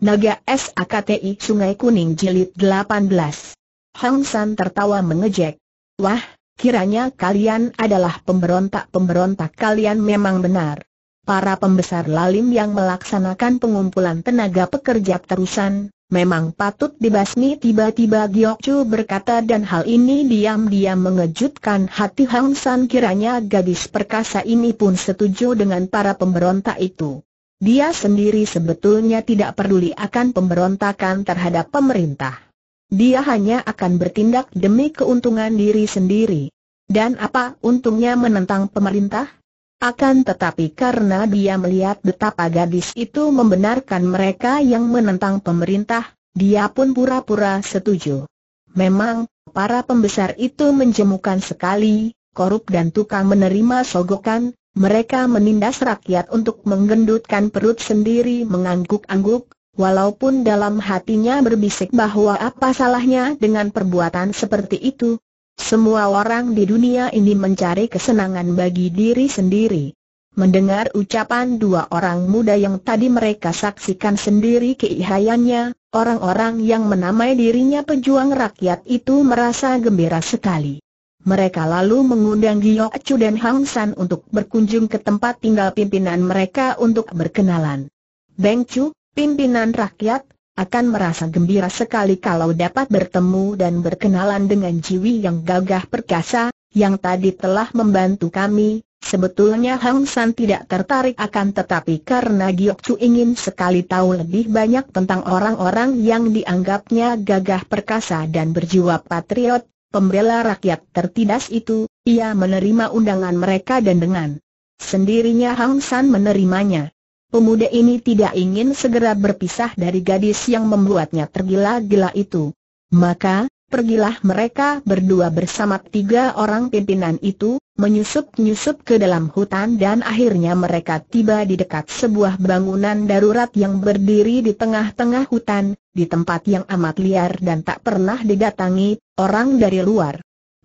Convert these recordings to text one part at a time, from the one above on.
Naga SAKTI Sungai Kuning Jilid 18. Hang San tertawa mengejek. Wah, kiranya kalian adalah pemberontak-pemberontak kalian memang benar. Para pembesar lalim yang melaksanakan pengumpulan tenaga pekerja terusan, memang patut dibasmi tiba-tiba Giok Chu berkata dan hal ini diam-diam mengejutkan hati Hang San kiranya gadis perkasa ini pun setuju dengan para pemberontak itu. Dia sendiri sebetulnya tidak peduli akan pemberontakan terhadap pemerintah. Dia hanya akan bertindak demi keuntungan diri sendiri. Dan apa untungnya menentang pemerintah? Akan tetapi karena dia melihat betapa gadis itu membenarkan mereka yang menentang pemerintah, dia pun pura-pura setuju. Memang, para pembesar itu menjemukan sekali, korup dan tukang menerima sogokan, mereka menindas rakyat untuk menggendutkan perut sendiri mengangguk-angguk, walaupun dalam hatinya berbisik bahwa apa salahnya dengan perbuatan seperti itu. Semua orang di dunia ini mencari kesenangan bagi diri sendiri. Mendengar ucapan dua orang muda yang tadi mereka saksikan sendiri keihayannya, orang-orang yang menamai dirinya pejuang rakyat itu merasa gembira sekali. Mereka lalu mengundang Giok Chu dan Hang San untuk berkunjung ke tempat tinggal pimpinan mereka untuk berkenalan. Beng Chu, pimpinan rakyat, akan merasa gembira sekali kalau dapat bertemu dan berkenalan dengan Jiwi yang gagah perkasa, yang tadi telah membantu kami. Sebetulnya Hang San tidak tertarik akan tetapi karena Giok Chu ingin sekali tahu lebih banyak tentang orang-orang yang dianggapnya gagah perkasa dan berjiwa patriot, pembela rakyat tertindas itu, ia menerima undangan mereka dan dengan sendirinya Hang San menerimanya. Pemuda ini tidak ingin segera berpisah dari gadis yang membuatnya tergila-gila itu. Maka, pergilah mereka berdua bersama tiga orang pimpinan itu, menyusup-nyusup ke dalam hutan dan akhirnya mereka tiba di dekat sebuah bangunan darurat yang berdiri di tengah-tengah hutan, di tempat yang amat liar dan tak pernah didatangi orang dari luar.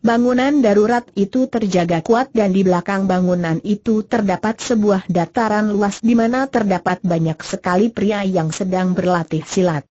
Bangunan darurat itu terjaga kuat dan di belakang bangunan itu terdapat sebuah dataran luas di mana terdapat banyak sekali pria yang sedang berlatih silat.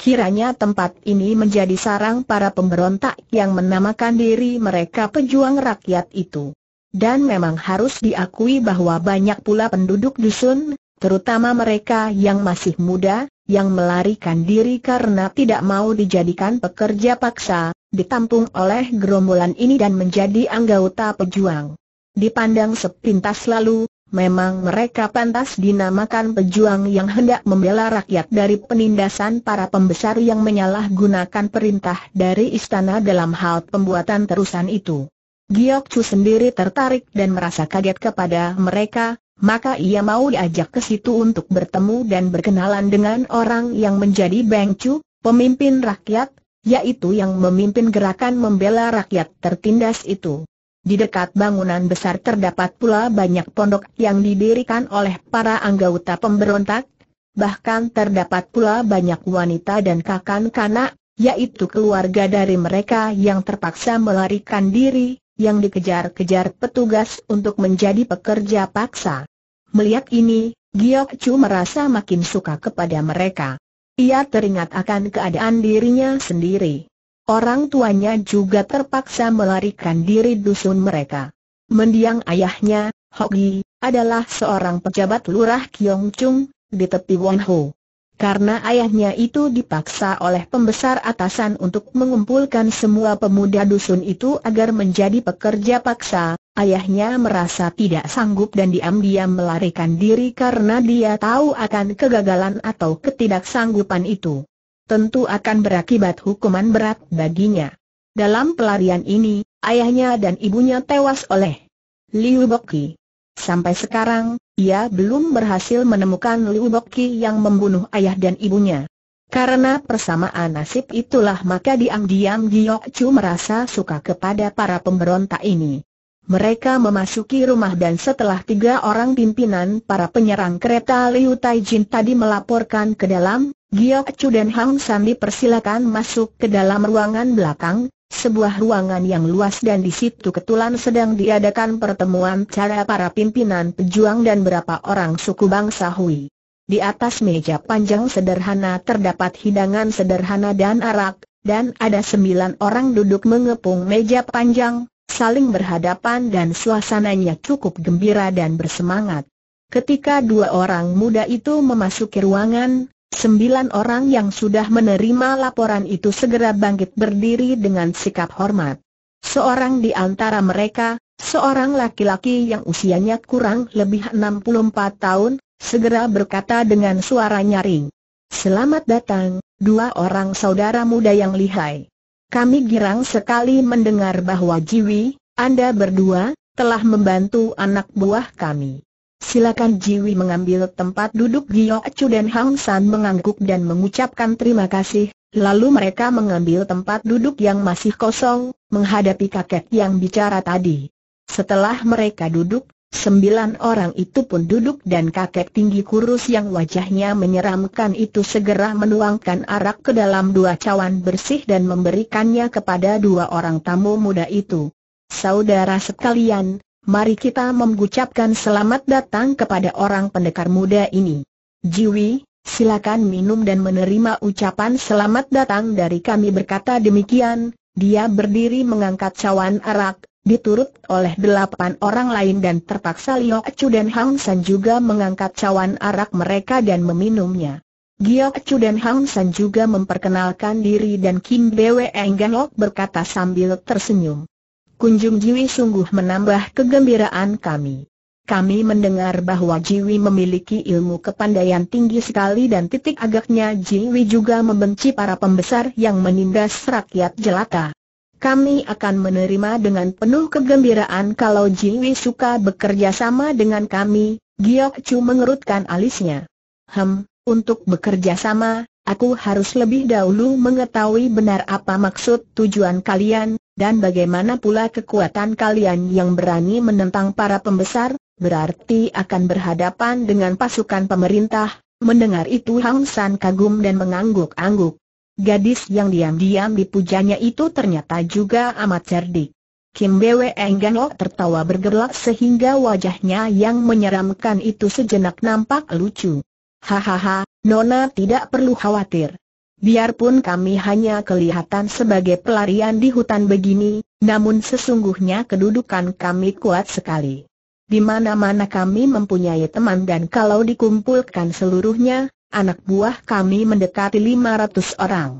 Kiranya tempat ini menjadi sarang para pemberontak yang menamakan diri mereka pejuang rakyat itu. Dan memang harus diakui bahwa banyak pula penduduk dusun, terutama mereka yang masih muda, yang melarikan diri karena tidak mau dijadikan pekerja paksa, ditampung oleh gerombolan ini dan menjadi anggota pejuang. Dipandang sepintas lalu, Memang mereka pantas dinamakan pejuang yang hendak membela rakyat dari penindasan para pembesar yang menyalahgunakan perintah dari istana dalam hal pembuatan terusan itu. Giok Chu sendiri tertarik dan merasa kaget kepada mereka, maka ia mau diajak ke situ untuk bertemu dan berkenalan dengan orang yang menjadi Beng Chu, pemimpin rakyat, yaitu yang memimpin gerakan membela rakyat tertindas itu. Di dekat bangunan besar terdapat pula banyak pondok yang didirikan oleh para anggota pemberontak, bahkan terdapat pula banyak wanita dan kakan-kanak, yaitu keluarga dari mereka yang terpaksa melarikan diri, yang dikejar-kejar petugas untuk menjadi pekerja paksa. Melihat ini, Giok Chu merasa makin suka kepada mereka. Ia teringat akan keadaan dirinya sendiri. Orang tuanya juga terpaksa melarikan diri dusun mereka. Mendiang ayahnya, Hogi, adalah seorang pejabat lurah Kiong Chung, di tepi Won Ho. Karena ayahnya itu dipaksa oleh pembesar atasan untuk mengumpulkan semua pemuda dusun itu agar menjadi pekerja paksa, ayahnya merasa tidak sanggup dan diam-diam melarikan diri karena dia tahu akan kegagalan atau ketidaksanggupan itu tentu akan berakibat hukuman berat baginya. Dalam pelarian ini, ayahnya dan ibunya tewas oleh Liu Boki. Sampai sekarang, ia belum berhasil menemukan Liu Boki yang membunuh ayah dan ibunya. Karena persamaan nasib itulah maka diam-diam Giok Chu merasa suka kepada para pemberontak ini. Mereka memasuki rumah dan setelah tiga orang pimpinan para penyerang kereta Liu Taijin tadi melaporkan ke dalam, Giok Chu dan Hang San dipersilakan masuk ke dalam ruangan belakang, sebuah ruangan yang luas dan di situ ketulan sedang diadakan pertemuan cara para pimpinan pejuang dan berapa orang suku bangsa Hui. Di atas meja panjang sederhana terdapat hidangan sederhana dan arak, dan ada sembilan orang duduk mengepung meja panjang, saling berhadapan dan suasananya cukup gembira dan bersemangat. Ketika dua orang muda itu memasuki ruangan, sembilan orang yang sudah menerima laporan itu segera bangkit berdiri dengan sikap hormat. Seorang di antara mereka, seorang laki-laki yang usianya kurang lebih 64 tahun, segera berkata dengan suara nyaring. Selamat datang, dua orang saudara muda yang lihai. Kami girang sekali mendengar bahwa Jiwi, Anda berdua, telah membantu anak buah kami. Silakan Jiwi mengambil tempat duduk Gio Acu dan Hang San mengangguk dan mengucapkan terima kasih, lalu mereka mengambil tempat duduk yang masih kosong, menghadapi kakek yang bicara tadi. Setelah mereka duduk, Sembilan orang itu pun duduk dan kakek tinggi kurus yang wajahnya menyeramkan itu segera menuangkan arak ke dalam dua cawan bersih dan memberikannya kepada dua orang tamu muda itu. Saudara sekalian, mari kita mengucapkan selamat datang kepada orang pendekar muda ini. Jiwi, silakan minum dan menerima ucapan selamat datang dari kami berkata demikian, dia berdiri mengangkat cawan arak, diturut oleh delapan orang lain dan terpaksa Liu Chu dan Hang San juga mengangkat cawan arak mereka dan meminumnya. Gia Chu dan Hang San juga memperkenalkan diri dan Kim Bwe Engganok berkata sambil tersenyum. Kunjung Jiwi sungguh menambah kegembiraan kami. Kami mendengar bahwa Jiwi memiliki ilmu kepandaian tinggi sekali dan titik agaknya Jiwi juga membenci para pembesar yang menindas rakyat jelata kami akan menerima dengan penuh kegembiraan kalau Jiwi suka bekerja sama dengan kami, Giok Chu mengerutkan alisnya. Hem, untuk bekerja sama, aku harus lebih dahulu mengetahui benar apa maksud tujuan kalian, dan bagaimana pula kekuatan kalian yang berani menentang para pembesar, berarti akan berhadapan dengan pasukan pemerintah. Mendengar itu Hang San kagum dan mengangguk-angguk. Gadis yang diam-diam dipujanya itu ternyata juga amat cerdik. Kim Bwe Engganok tertawa bergerak sehingga wajahnya yang menyeramkan itu sejenak nampak lucu. Hahaha, Nona tidak perlu khawatir. Biarpun kami hanya kelihatan sebagai pelarian di hutan begini, namun sesungguhnya kedudukan kami kuat sekali. Di mana-mana kami mempunyai teman dan kalau dikumpulkan seluruhnya, anak buah kami mendekati 500 orang.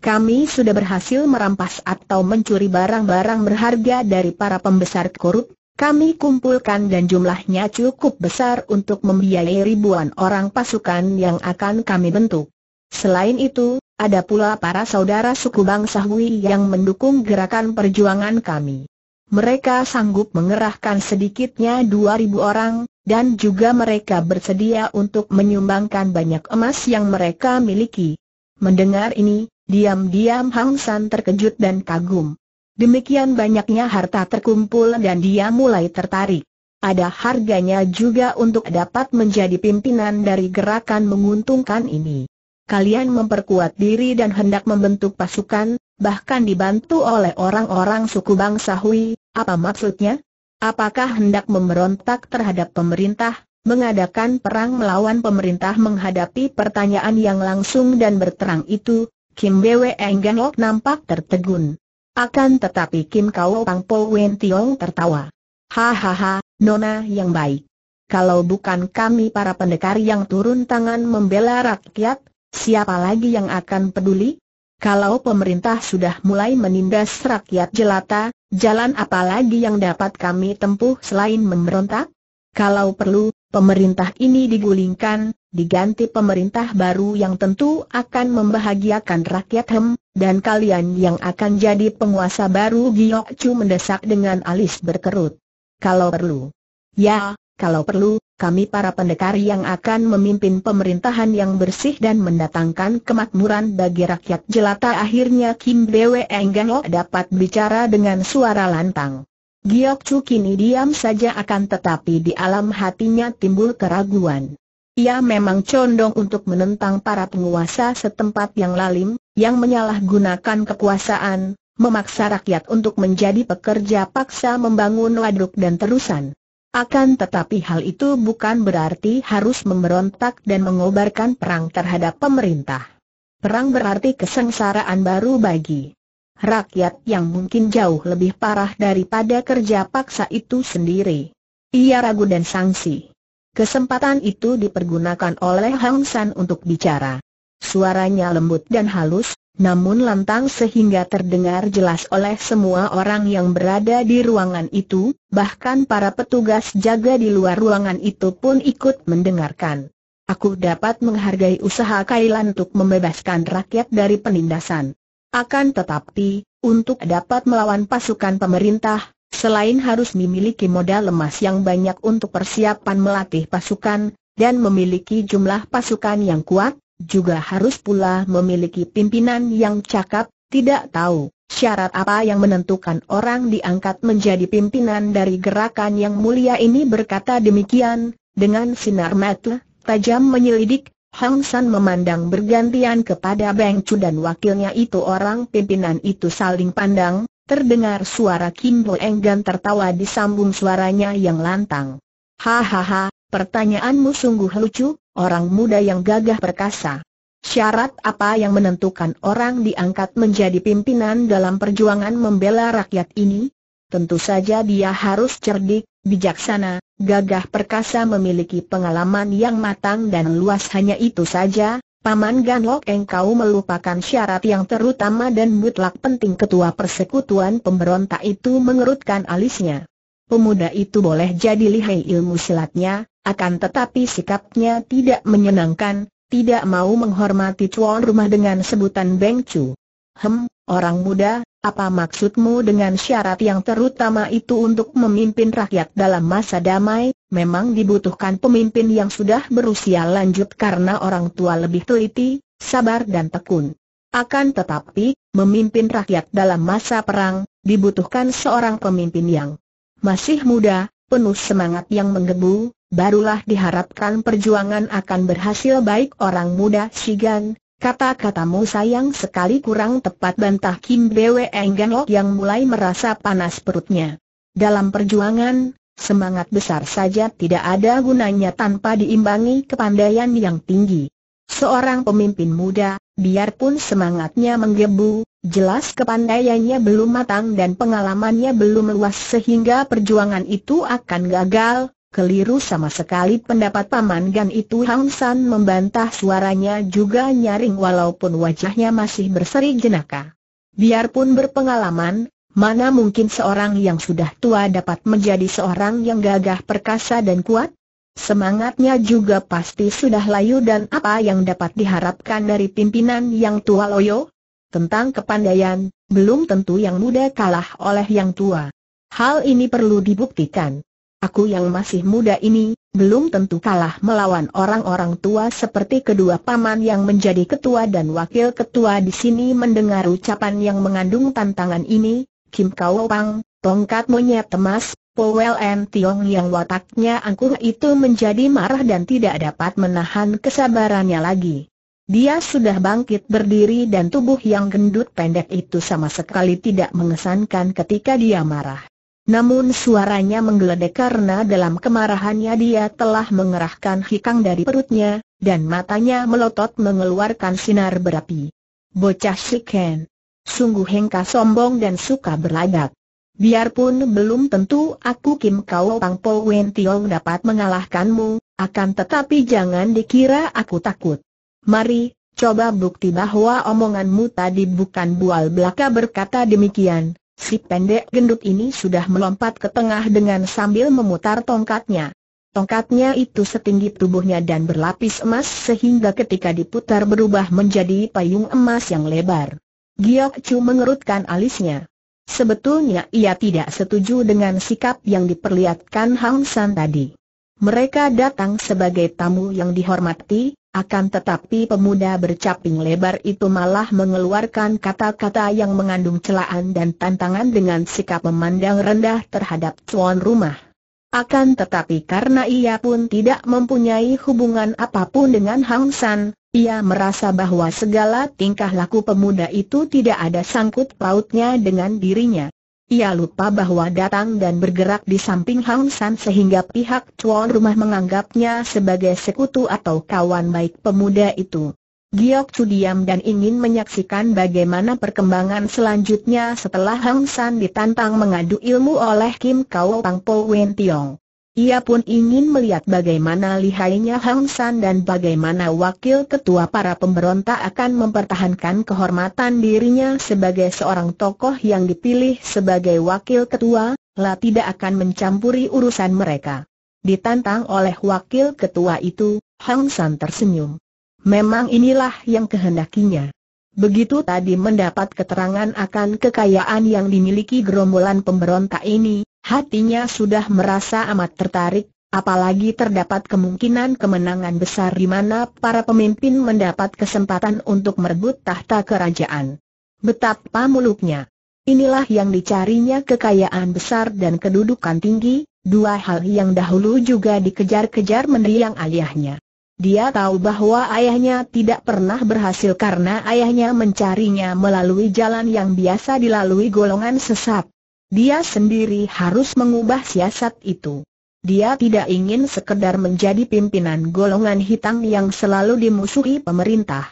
Kami sudah berhasil merampas atau mencuri barang-barang berharga dari para pembesar korup, kami kumpulkan dan jumlahnya cukup besar untuk membiayai ribuan orang pasukan yang akan kami bentuk. Selain itu, ada pula para saudara suku bangsa Hui yang mendukung gerakan perjuangan kami. Mereka sanggup mengerahkan sedikitnya 2.000 orang, dan juga mereka bersedia untuk menyumbangkan banyak emas yang mereka miliki. Mendengar ini, diam-diam Hang San terkejut dan kagum. Demikian banyaknya harta terkumpul dan dia mulai tertarik. Ada harganya juga untuk dapat menjadi pimpinan dari gerakan menguntungkan ini. Kalian memperkuat diri dan hendak membentuk pasukan, bahkan dibantu oleh orang-orang suku bangsa Hui, apa maksudnya? Apakah hendak memberontak terhadap pemerintah, mengadakan perang melawan pemerintah menghadapi pertanyaan yang langsung dan berterang itu, Kim Bwe Engganok nampak tertegun. Akan tetapi Kim Kao Pang Po Wen Tiong tertawa. Hahaha, Nona yang baik. Kalau bukan kami para pendekar yang turun tangan membela rakyat, siapa lagi yang akan peduli? Kalau pemerintah sudah mulai menindas rakyat jelata, Jalan apa lagi yang dapat kami tempuh selain memberontak? Kalau perlu, pemerintah ini digulingkan, diganti pemerintah baru yang tentu akan membahagiakan rakyat Hem, dan kalian yang akan jadi penguasa baru Giok mendesak dengan alis berkerut. Kalau perlu. Ya, kalau perlu, kami para pendekar yang akan memimpin pemerintahan yang bersih dan mendatangkan kemakmuran bagi rakyat jelata akhirnya Kim Bwe Enggang oh dapat bicara dengan suara lantang. Giok Chu kini diam saja akan tetapi di alam hatinya timbul keraguan. Ia memang condong untuk menentang para penguasa setempat yang lalim, yang menyalahgunakan kekuasaan, memaksa rakyat untuk menjadi pekerja paksa membangun waduk dan terusan. Akan tetapi hal itu bukan berarti harus memberontak dan mengobarkan perang terhadap pemerintah. Perang berarti kesengsaraan baru bagi rakyat yang mungkin jauh lebih parah daripada kerja paksa itu sendiri. Ia ragu dan sangsi. Kesempatan itu dipergunakan oleh Hang San untuk bicara. Suaranya lembut dan halus, namun lantang sehingga terdengar jelas oleh semua orang yang berada di ruangan itu, bahkan para petugas jaga di luar ruangan itu pun ikut mendengarkan. Aku dapat menghargai usaha Kailan untuk membebaskan rakyat dari penindasan. Akan tetapi, untuk dapat melawan pasukan pemerintah, selain harus memiliki modal lemas yang banyak untuk persiapan melatih pasukan, dan memiliki jumlah pasukan yang kuat, juga harus pula memiliki pimpinan yang cakap, tidak tahu syarat apa yang menentukan orang diangkat menjadi pimpinan dari gerakan yang mulia ini berkata demikian, dengan sinar mata tajam menyelidik, Hang San memandang bergantian kepada Beng Chu dan wakilnya itu orang pimpinan itu saling pandang, terdengar suara Kim Bo Enggan tertawa disambung suaranya yang lantang. Hahaha, Pertanyaanmu sungguh lucu, orang muda yang gagah perkasa. Syarat apa yang menentukan orang diangkat menjadi pimpinan dalam perjuangan membela rakyat ini? Tentu saja dia harus cerdik, bijaksana, gagah perkasa memiliki pengalaman yang matang dan luas hanya itu saja, Paman Ganlok engkau melupakan syarat yang terutama dan mutlak penting ketua persekutuan pemberontak itu mengerutkan alisnya. Pemuda itu boleh jadi lihai ilmu silatnya, akan tetapi sikapnya tidak menyenangkan, tidak mau menghormati tuan rumah dengan sebutan Beng Chu. Hem, orang muda, apa maksudmu dengan syarat yang terutama itu untuk memimpin rakyat dalam masa damai? Memang dibutuhkan pemimpin yang sudah berusia lanjut karena orang tua lebih teliti, sabar dan tekun. Akan tetapi, memimpin rakyat dalam masa perang, dibutuhkan seorang pemimpin yang masih muda, penuh semangat yang menggebu, barulah diharapkan perjuangan akan berhasil baik orang muda Shigan, kata-katamu sayang sekali kurang tepat bantah Kim Bwe Enggenlok yang mulai merasa panas perutnya. Dalam perjuangan, semangat besar saja tidak ada gunanya tanpa diimbangi kepandaian yang tinggi. Seorang pemimpin muda, biarpun semangatnya menggebu, jelas kepandaiannya belum matang dan pengalamannya belum luas sehingga perjuangan itu akan gagal, Keliru sama sekali pendapat Paman Gan itu Hang San membantah suaranya juga nyaring walaupun wajahnya masih berseri jenaka. Biarpun berpengalaman, mana mungkin seorang yang sudah tua dapat menjadi seorang yang gagah perkasa dan kuat? Semangatnya juga pasti sudah layu dan apa yang dapat diharapkan dari pimpinan yang tua loyo? Tentang kepandaian, belum tentu yang muda kalah oleh yang tua. Hal ini perlu dibuktikan. Aku yang masih muda ini, belum tentu kalah melawan orang-orang tua seperti kedua paman yang menjadi ketua dan wakil ketua di sini mendengar ucapan yang mengandung tantangan ini, Kim Kao Pang, tongkat monyet emas. Powell M. Tiong yang wataknya angkuh itu menjadi marah dan tidak dapat menahan kesabarannya lagi. Dia sudah bangkit berdiri dan tubuh yang gendut pendek itu sama sekali tidak mengesankan ketika dia marah. Namun suaranya menggeledek karena dalam kemarahannya dia telah mengerahkan hikang dari perutnya, dan matanya melotot mengeluarkan sinar berapi. Bocah Shiken. Sungguh hengka sombong dan suka berlagak. Biarpun belum tentu aku Kim Kau Pang Po Wen Tiong dapat mengalahkanmu, akan tetapi jangan dikira aku takut. Mari, coba bukti bahwa omonganmu tadi bukan bual belaka berkata demikian. Si pendek gendut ini sudah melompat ke tengah dengan sambil memutar tongkatnya. Tongkatnya itu setinggi tubuhnya dan berlapis emas sehingga ketika diputar berubah menjadi payung emas yang lebar. Giok Chu mengerutkan alisnya. Sebetulnya ia tidak setuju dengan sikap yang diperlihatkan Hang San tadi. Mereka datang sebagai tamu yang dihormati, akan tetapi pemuda bercaping lebar itu malah mengeluarkan kata-kata yang mengandung celaan dan tantangan dengan sikap memandang rendah terhadap tuan rumah. Akan tetapi karena ia pun tidak mempunyai hubungan apapun dengan Hang San, ia merasa bahwa segala tingkah laku pemuda itu tidak ada sangkut pautnya dengan dirinya. Ia lupa bahwa datang dan bergerak di samping Hang San sehingga pihak tuan rumah menganggapnya sebagai sekutu atau kawan baik pemuda itu. Giok Chu diam dan ingin menyaksikan bagaimana perkembangan selanjutnya setelah Hang San ditantang mengadu ilmu oleh Kim Kao Pang Po Wen Tiong. Ia pun ingin melihat bagaimana lihainya Hang San dan bagaimana wakil ketua para pemberontak akan mempertahankan kehormatan dirinya sebagai seorang tokoh yang dipilih sebagai wakil ketua, lah tidak akan mencampuri urusan mereka. Ditantang oleh wakil ketua itu, Hang San tersenyum. Memang inilah yang kehendakinya. Begitu tadi mendapat keterangan akan kekayaan yang dimiliki gerombolan pemberontak ini, Hatinya sudah merasa amat tertarik, apalagi terdapat kemungkinan kemenangan besar di mana para pemimpin mendapat kesempatan untuk merebut tahta kerajaan. Betapa muluknya. Inilah yang dicarinya kekayaan besar dan kedudukan tinggi, dua hal yang dahulu juga dikejar-kejar mendiang ayahnya. Dia tahu bahwa ayahnya tidak pernah berhasil karena ayahnya mencarinya melalui jalan yang biasa dilalui golongan sesat. Dia sendiri harus mengubah siasat itu. Dia tidak ingin sekedar menjadi pimpinan golongan hitam yang selalu dimusuhi pemerintah.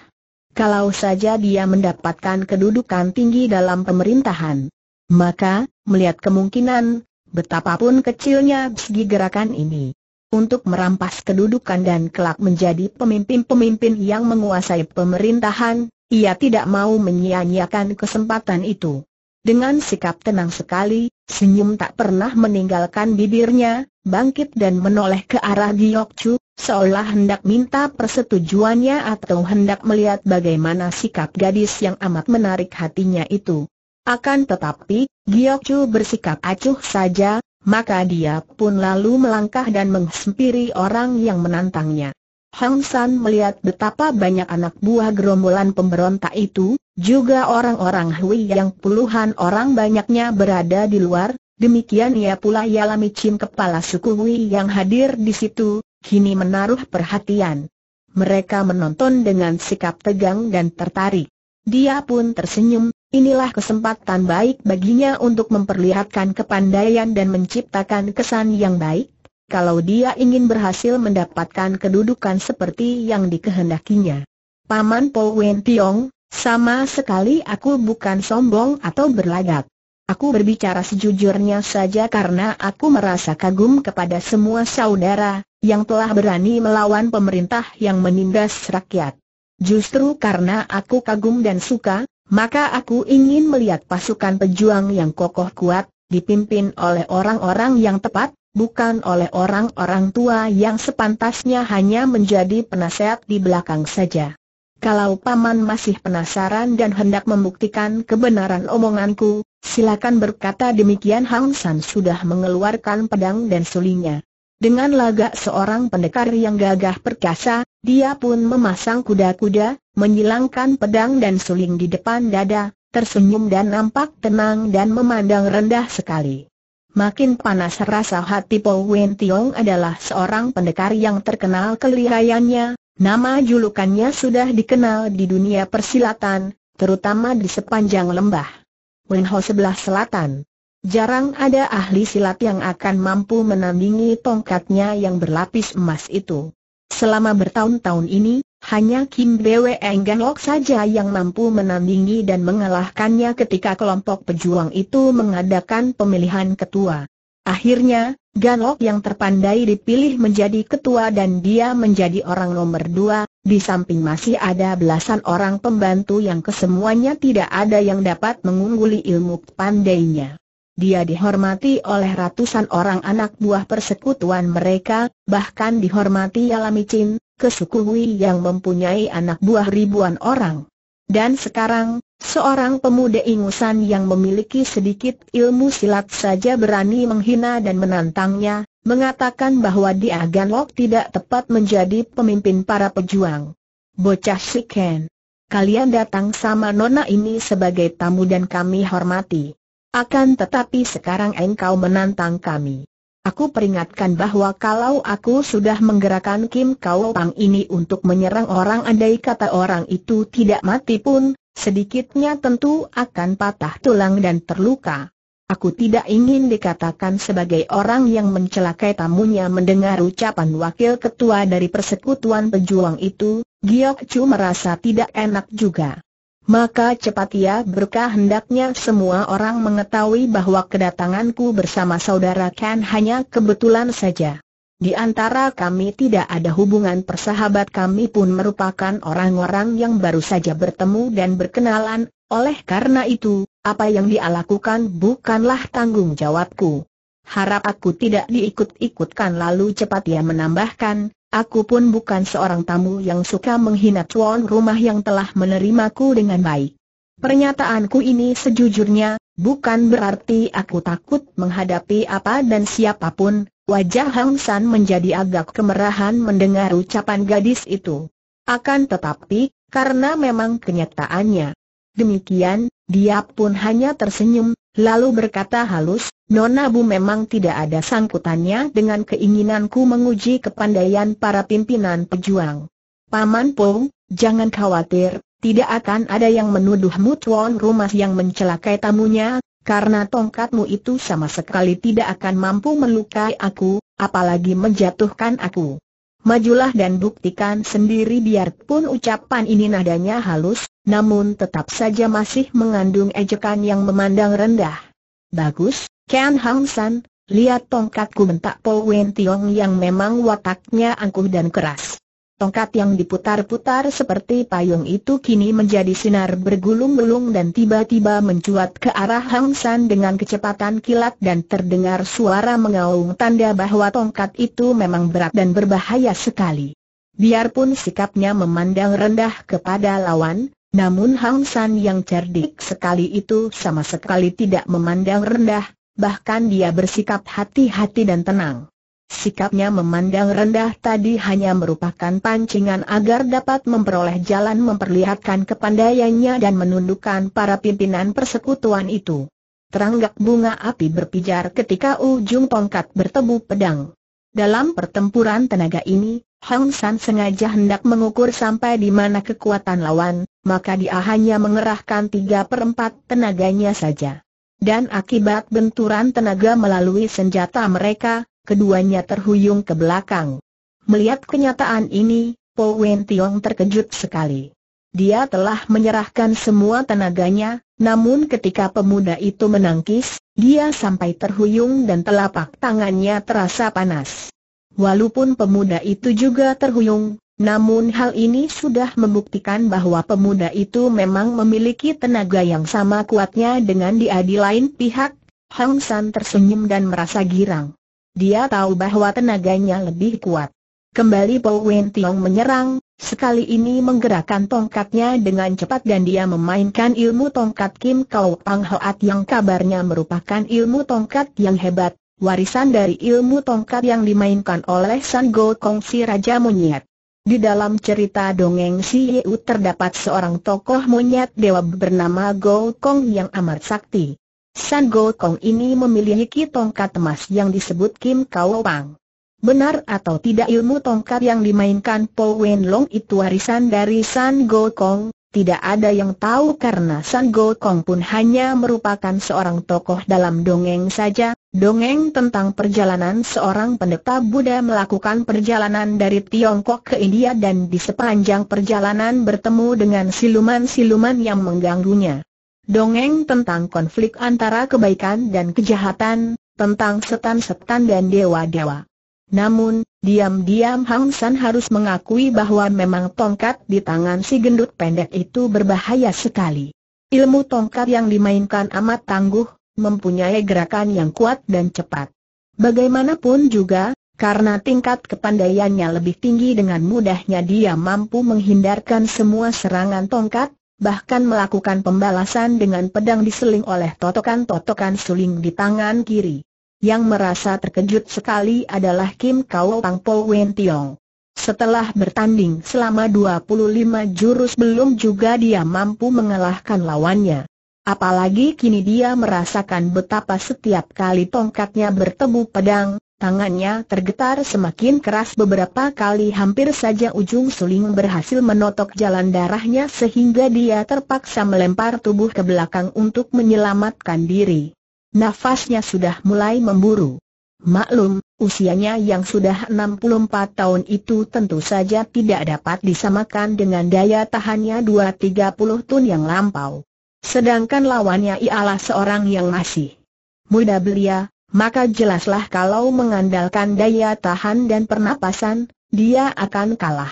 Kalau saja dia mendapatkan kedudukan tinggi dalam pemerintahan, maka, melihat kemungkinan, betapapun kecilnya segi gerakan ini, untuk merampas kedudukan dan kelak menjadi pemimpin-pemimpin yang menguasai pemerintahan, ia tidak mau menyia-nyiakan kesempatan itu. Dengan sikap tenang sekali, senyum tak pernah meninggalkan bibirnya, bangkit dan menoleh ke arah Giok Chu, seolah hendak minta persetujuannya atau hendak melihat bagaimana sikap gadis yang amat menarik hatinya itu. Akan tetapi, Giok Chu bersikap acuh saja, maka dia pun lalu melangkah dan menghampiri orang yang menantangnya. Hang San melihat betapa banyak anak buah gerombolan pemberontak itu, juga orang-orang Hui yang puluhan orang banyaknya berada di luar, demikian ia pula Yalami Micin kepala suku Hui yang hadir di situ, kini menaruh perhatian. Mereka menonton dengan sikap tegang dan tertarik. Dia pun tersenyum, inilah kesempatan baik baginya untuk memperlihatkan kepandaian dan menciptakan kesan yang baik kalau dia ingin berhasil mendapatkan kedudukan seperti yang dikehendakinya. Paman Po Wen Tiong, sama sekali aku bukan sombong atau berlagak. Aku berbicara sejujurnya saja karena aku merasa kagum kepada semua saudara yang telah berani melawan pemerintah yang menindas rakyat. Justru karena aku kagum dan suka, maka aku ingin melihat pasukan pejuang yang kokoh kuat, dipimpin oleh orang-orang yang tepat, bukan oleh orang-orang tua yang sepantasnya hanya menjadi penasehat di belakang saja. Kalau Paman masih penasaran dan hendak membuktikan kebenaran omonganku, silakan berkata demikian Hang San sudah mengeluarkan pedang dan sulingnya. Dengan lagak seorang pendekar yang gagah perkasa, dia pun memasang kuda-kuda, menyilangkan pedang dan suling di depan dada, tersenyum dan nampak tenang dan memandang rendah sekali. Makin panas rasa hati Po Wen Tiong adalah seorang pendekar yang terkenal kelihayannya. nama julukannya sudah dikenal di dunia persilatan, terutama di sepanjang lembah. Wen Ho sebelah selatan. Jarang ada ahli silat yang akan mampu menandingi tongkatnya yang berlapis emas itu. Selama bertahun-tahun ini, hanya Kim Bwe Engganok saja yang mampu menandingi dan mengalahkannya ketika kelompok pejuang itu mengadakan pemilihan ketua. Akhirnya, Ganok yang terpandai dipilih menjadi ketua dan dia menjadi orang nomor dua, di samping masih ada belasan orang pembantu yang kesemuanya tidak ada yang dapat mengungguli ilmu pandainya. Dia dihormati oleh ratusan orang anak buah persekutuan mereka, bahkan dihormati Yalamicin, ke suku Hui yang mempunyai anak buah ribuan orang. Dan sekarang, seorang pemuda ingusan yang memiliki sedikit ilmu silat saja berani menghina dan menantangnya, mengatakan bahwa dia Ganlok tidak tepat menjadi pemimpin para pejuang. Bocah Siken. Kalian datang sama Nona ini sebagai tamu dan kami hormati. Akan tetapi sekarang engkau menantang kami. Aku peringatkan bahwa kalau aku sudah menggerakkan Kim Kau Pang ini untuk menyerang orang andai kata orang itu tidak mati pun, sedikitnya tentu akan patah tulang dan terluka. Aku tidak ingin dikatakan sebagai orang yang mencelakai tamunya mendengar ucapan wakil ketua dari persekutuan pejuang itu, Giok Chu merasa tidak enak juga maka cepat ia berkah hendaknya semua orang mengetahui bahwa kedatanganku bersama saudara Ken hanya kebetulan saja. Di antara kami tidak ada hubungan persahabat kami pun merupakan orang-orang yang baru saja bertemu dan berkenalan, oleh karena itu, apa yang dia lakukan bukanlah tanggung jawabku. Harap aku tidak diikut-ikutkan lalu cepat ia menambahkan, Aku pun bukan seorang tamu yang suka menghina tuan rumah yang telah menerimaku dengan baik. Pernyataanku ini sejujurnya, bukan berarti aku takut menghadapi apa dan siapapun, wajah Hang San menjadi agak kemerahan mendengar ucapan gadis itu. Akan tetapi, karena memang kenyataannya. Demikian, dia pun hanya tersenyum, lalu berkata halus, Nona Bu memang tidak ada sangkutannya dengan keinginanku menguji kepandaian para pimpinan pejuang. Paman Po, jangan khawatir, tidak akan ada yang menuduhmu tuan rumah yang mencelakai tamunya, karena tongkatmu itu sama sekali tidak akan mampu melukai aku, apalagi menjatuhkan aku. Majulah dan buktikan sendiri biarpun ucapan ini nadanya halus, namun tetap saja masih mengandung ejekan yang memandang rendah. Bagus, Ken Hang San, lihat tongkatku mentak Po Wen Tiong yang memang wataknya angkuh dan keras. Tongkat yang diputar-putar seperti payung itu kini menjadi sinar bergulung-gulung dan tiba-tiba mencuat ke arah Hang San dengan kecepatan kilat dan terdengar suara mengaung tanda bahwa tongkat itu memang berat dan berbahaya sekali. Biarpun sikapnya memandang rendah kepada lawan, namun Hang San yang cerdik sekali itu sama sekali tidak memandang rendah, bahkan dia bersikap hati-hati dan tenang. Sikapnya memandang rendah tadi hanya merupakan pancingan agar dapat memperoleh jalan memperlihatkan kepandaiannya dan menundukkan para pimpinan persekutuan itu. Teranggak bunga api berpijar ketika ujung tongkat bertemu pedang. Dalam pertempuran tenaga ini, Hong San sengaja hendak mengukur sampai di mana kekuatan lawan, maka dia hanya mengerahkan tiga perempat tenaganya saja. Dan akibat benturan tenaga melalui senjata mereka, keduanya terhuyung ke belakang. Melihat kenyataan ini, Po Wen Tiong terkejut sekali. Dia telah menyerahkan semua tenaganya, namun ketika pemuda itu menangkis, dia sampai terhuyung dan telapak tangannya terasa panas. Walaupun pemuda itu juga terhuyung, namun hal ini sudah membuktikan bahwa pemuda itu memang memiliki tenaga yang sama kuatnya dengan dia di lain pihak, Hang San tersenyum dan merasa girang. Dia tahu bahwa tenaganya lebih kuat. Kembali Po Wen Tiong menyerang, sekali ini menggerakkan tongkatnya dengan cepat dan dia memainkan ilmu tongkat Kim Kau Pang Hoat yang kabarnya merupakan ilmu tongkat yang hebat, warisan dari ilmu tongkat yang dimainkan oleh San Go Kong si Raja Monyet. Di dalam cerita dongeng Si Yu terdapat seorang tokoh monyet dewa bernama Go Kong yang amat sakti. San Go Kong ini memiliki tongkat emas yang disebut Kim Kau Pang. Benar atau tidak ilmu tongkat yang dimainkan Po Wen Long itu warisan dari San Go Kong, tidak ada yang tahu karena San Go Kong pun hanya merupakan seorang tokoh dalam dongeng saja, Dongeng tentang perjalanan seorang pendeta Buddha melakukan perjalanan dari Tiongkok ke India dan di sepanjang perjalanan bertemu dengan siluman-siluman yang mengganggunya. Dongeng tentang konflik antara kebaikan dan kejahatan, tentang setan-setan dan dewa-dewa. Namun, diam-diam Hang San harus mengakui bahwa memang tongkat di tangan si gendut pendek itu berbahaya sekali. Ilmu tongkat yang dimainkan amat tangguh, mempunyai gerakan yang kuat dan cepat. Bagaimanapun juga, karena tingkat kepandaiannya lebih tinggi dengan mudahnya dia mampu menghindarkan semua serangan tongkat, bahkan melakukan pembalasan dengan pedang diseling oleh totokan-totokan suling di tangan kiri. Yang merasa terkejut sekali adalah Kim Kau Pang Po Wen Tiong. Setelah bertanding selama 25 jurus belum juga dia mampu mengalahkan lawannya. Apalagi kini dia merasakan betapa setiap kali tongkatnya bertemu pedang, tangannya tergetar semakin keras beberapa kali hampir saja ujung suling berhasil menotok jalan darahnya sehingga dia terpaksa melempar tubuh ke belakang untuk menyelamatkan diri. Nafasnya sudah mulai memburu. Maklum, usianya yang sudah 64 tahun itu tentu saja tidak dapat disamakan dengan daya tahannya 230 tun yang lampau. Sedangkan lawannya ialah seorang yang masih muda belia, maka jelaslah kalau mengandalkan daya tahan dan pernapasan, dia akan kalah.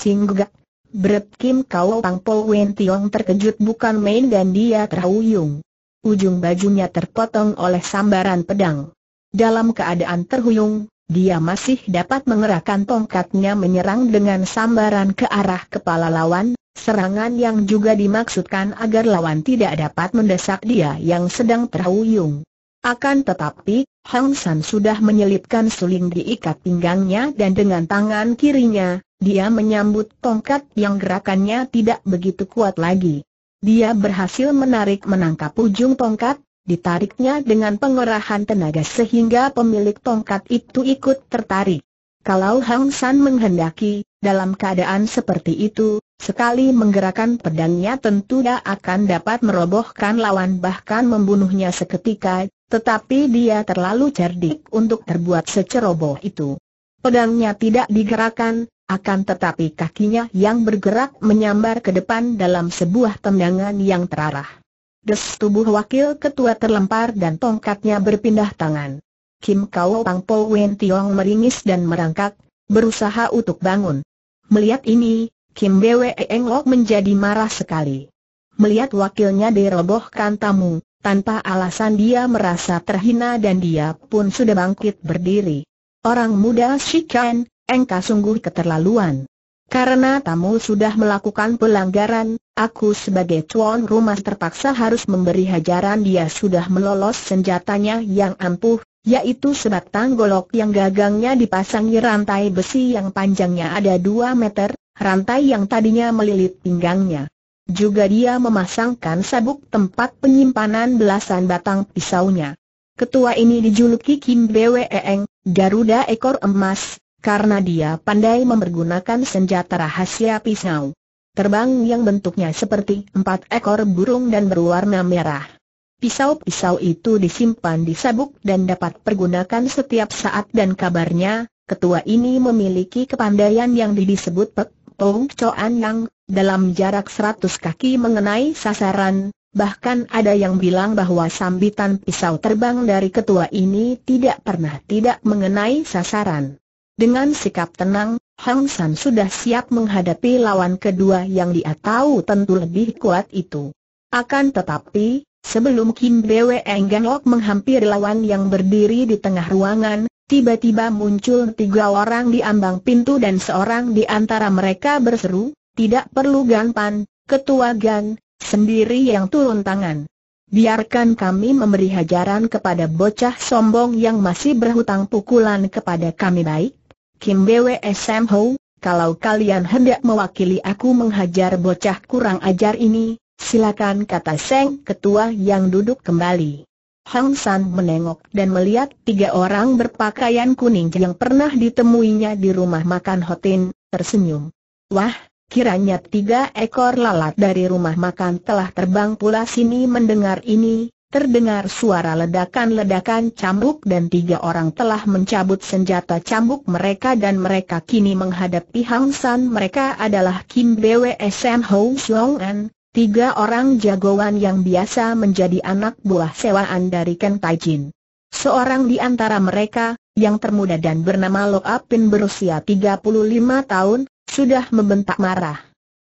Singgah, Brep Kim Kau Pang Po Wen Tiong terkejut bukan main dan dia terhuyung. Ujung bajunya terpotong oleh sambaran pedang. Dalam keadaan terhuyung, dia masih dapat mengerahkan tongkatnya menyerang dengan sambaran ke arah kepala lawan, Serangan yang juga dimaksudkan agar lawan tidak dapat mendesak dia yang sedang terhuyung. Akan tetapi, Hang San sudah menyelipkan suling diikat pinggangnya dan dengan tangan kirinya, dia menyambut tongkat yang gerakannya tidak begitu kuat lagi. Dia berhasil menarik menangkap ujung tongkat, ditariknya dengan pengerahan tenaga sehingga pemilik tongkat itu ikut tertarik. Kalau Hang San menghendaki, dalam keadaan seperti itu, Sekali menggerakkan pedangnya tentu dia akan dapat merobohkan lawan bahkan membunuhnya seketika, tetapi dia terlalu cerdik untuk terbuat seceroboh itu. Pedangnya tidak digerakkan, akan tetapi kakinya yang bergerak menyambar ke depan dalam sebuah tendangan yang terarah. Des tubuh wakil ketua terlempar dan tongkatnya berpindah tangan. Kim kau Pang Po Wen Tiong meringis dan merangkak, berusaha untuk bangun. Melihat ini, Kim Bwe Englok menjadi marah sekali. Melihat wakilnya dirobohkan tamu, tanpa alasan dia merasa terhina dan dia pun sudah bangkit berdiri. Orang muda Chen, engkau sungguh keterlaluan. Karena tamu sudah melakukan pelanggaran, aku sebagai tuan rumah terpaksa harus memberi hajaran dia sudah melolos senjatanya yang ampuh, yaitu sebatang golok yang gagangnya dipasangi rantai besi yang panjangnya ada 2 meter, rantai yang tadinya melilit pinggangnya. Juga dia memasangkan sabuk tempat penyimpanan belasan batang pisaunya. Ketua ini dijuluki Kim Bwe Eng, Garuda Ekor Emas, karena dia pandai mempergunakan senjata rahasia pisau. Terbang yang bentuknya seperti empat ekor burung dan berwarna merah. Pisau-pisau itu disimpan di sabuk dan dapat pergunakan setiap saat dan kabarnya, ketua ini memiliki kepandaian yang disebut pek Pong Choan Yang, dalam jarak seratus kaki mengenai sasaran, bahkan ada yang bilang bahwa sambitan pisau terbang dari ketua ini tidak pernah tidak mengenai sasaran. Dengan sikap tenang, Hang San sudah siap menghadapi lawan kedua yang dia tahu tentu lebih kuat itu. Akan tetapi, sebelum Kim Bwe Lok menghampiri lawan yang berdiri di tengah ruangan, Tiba-tiba muncul tiga orang di ambang pintu dan seorang di antara mereka berseru, tidak perlu Ganpan, Ketua Gan, sendiri yang turun tangan. Biarkan kami memberi hajaran kepada bocah sombong yang masih berhutang pukulan kepada kami baik. Kim Bwe Sam Ho, kalau kalian hendak mewakili aku menghajar bocah kurang ajar ini, silakan kata Seng Ketua yang duduk kembali. Hang San menengok dan melihat tiga orang berpakaian kuning yang pernah ditemuinya di rumah makan Hotin, tersenyum. Wah, kiranya tiga ekor lalat dari rumah makan telah terbang pula sini mendengar ini, terdengar suara ledakan-ledakan cambuk dan tiga orang telah mencabut senjata cambuk mereka dan mereka kini menghadapi Hang San mereka adalah Kim Bwe Sam Ho Siong An, Tiga orang jagoan yang biasa menjadi anak buah sewaan dari Ken Taijin. Seorang di antara mereka, yang termuda dan bernama Lo berusia 35 tahun, sudah membentak marah.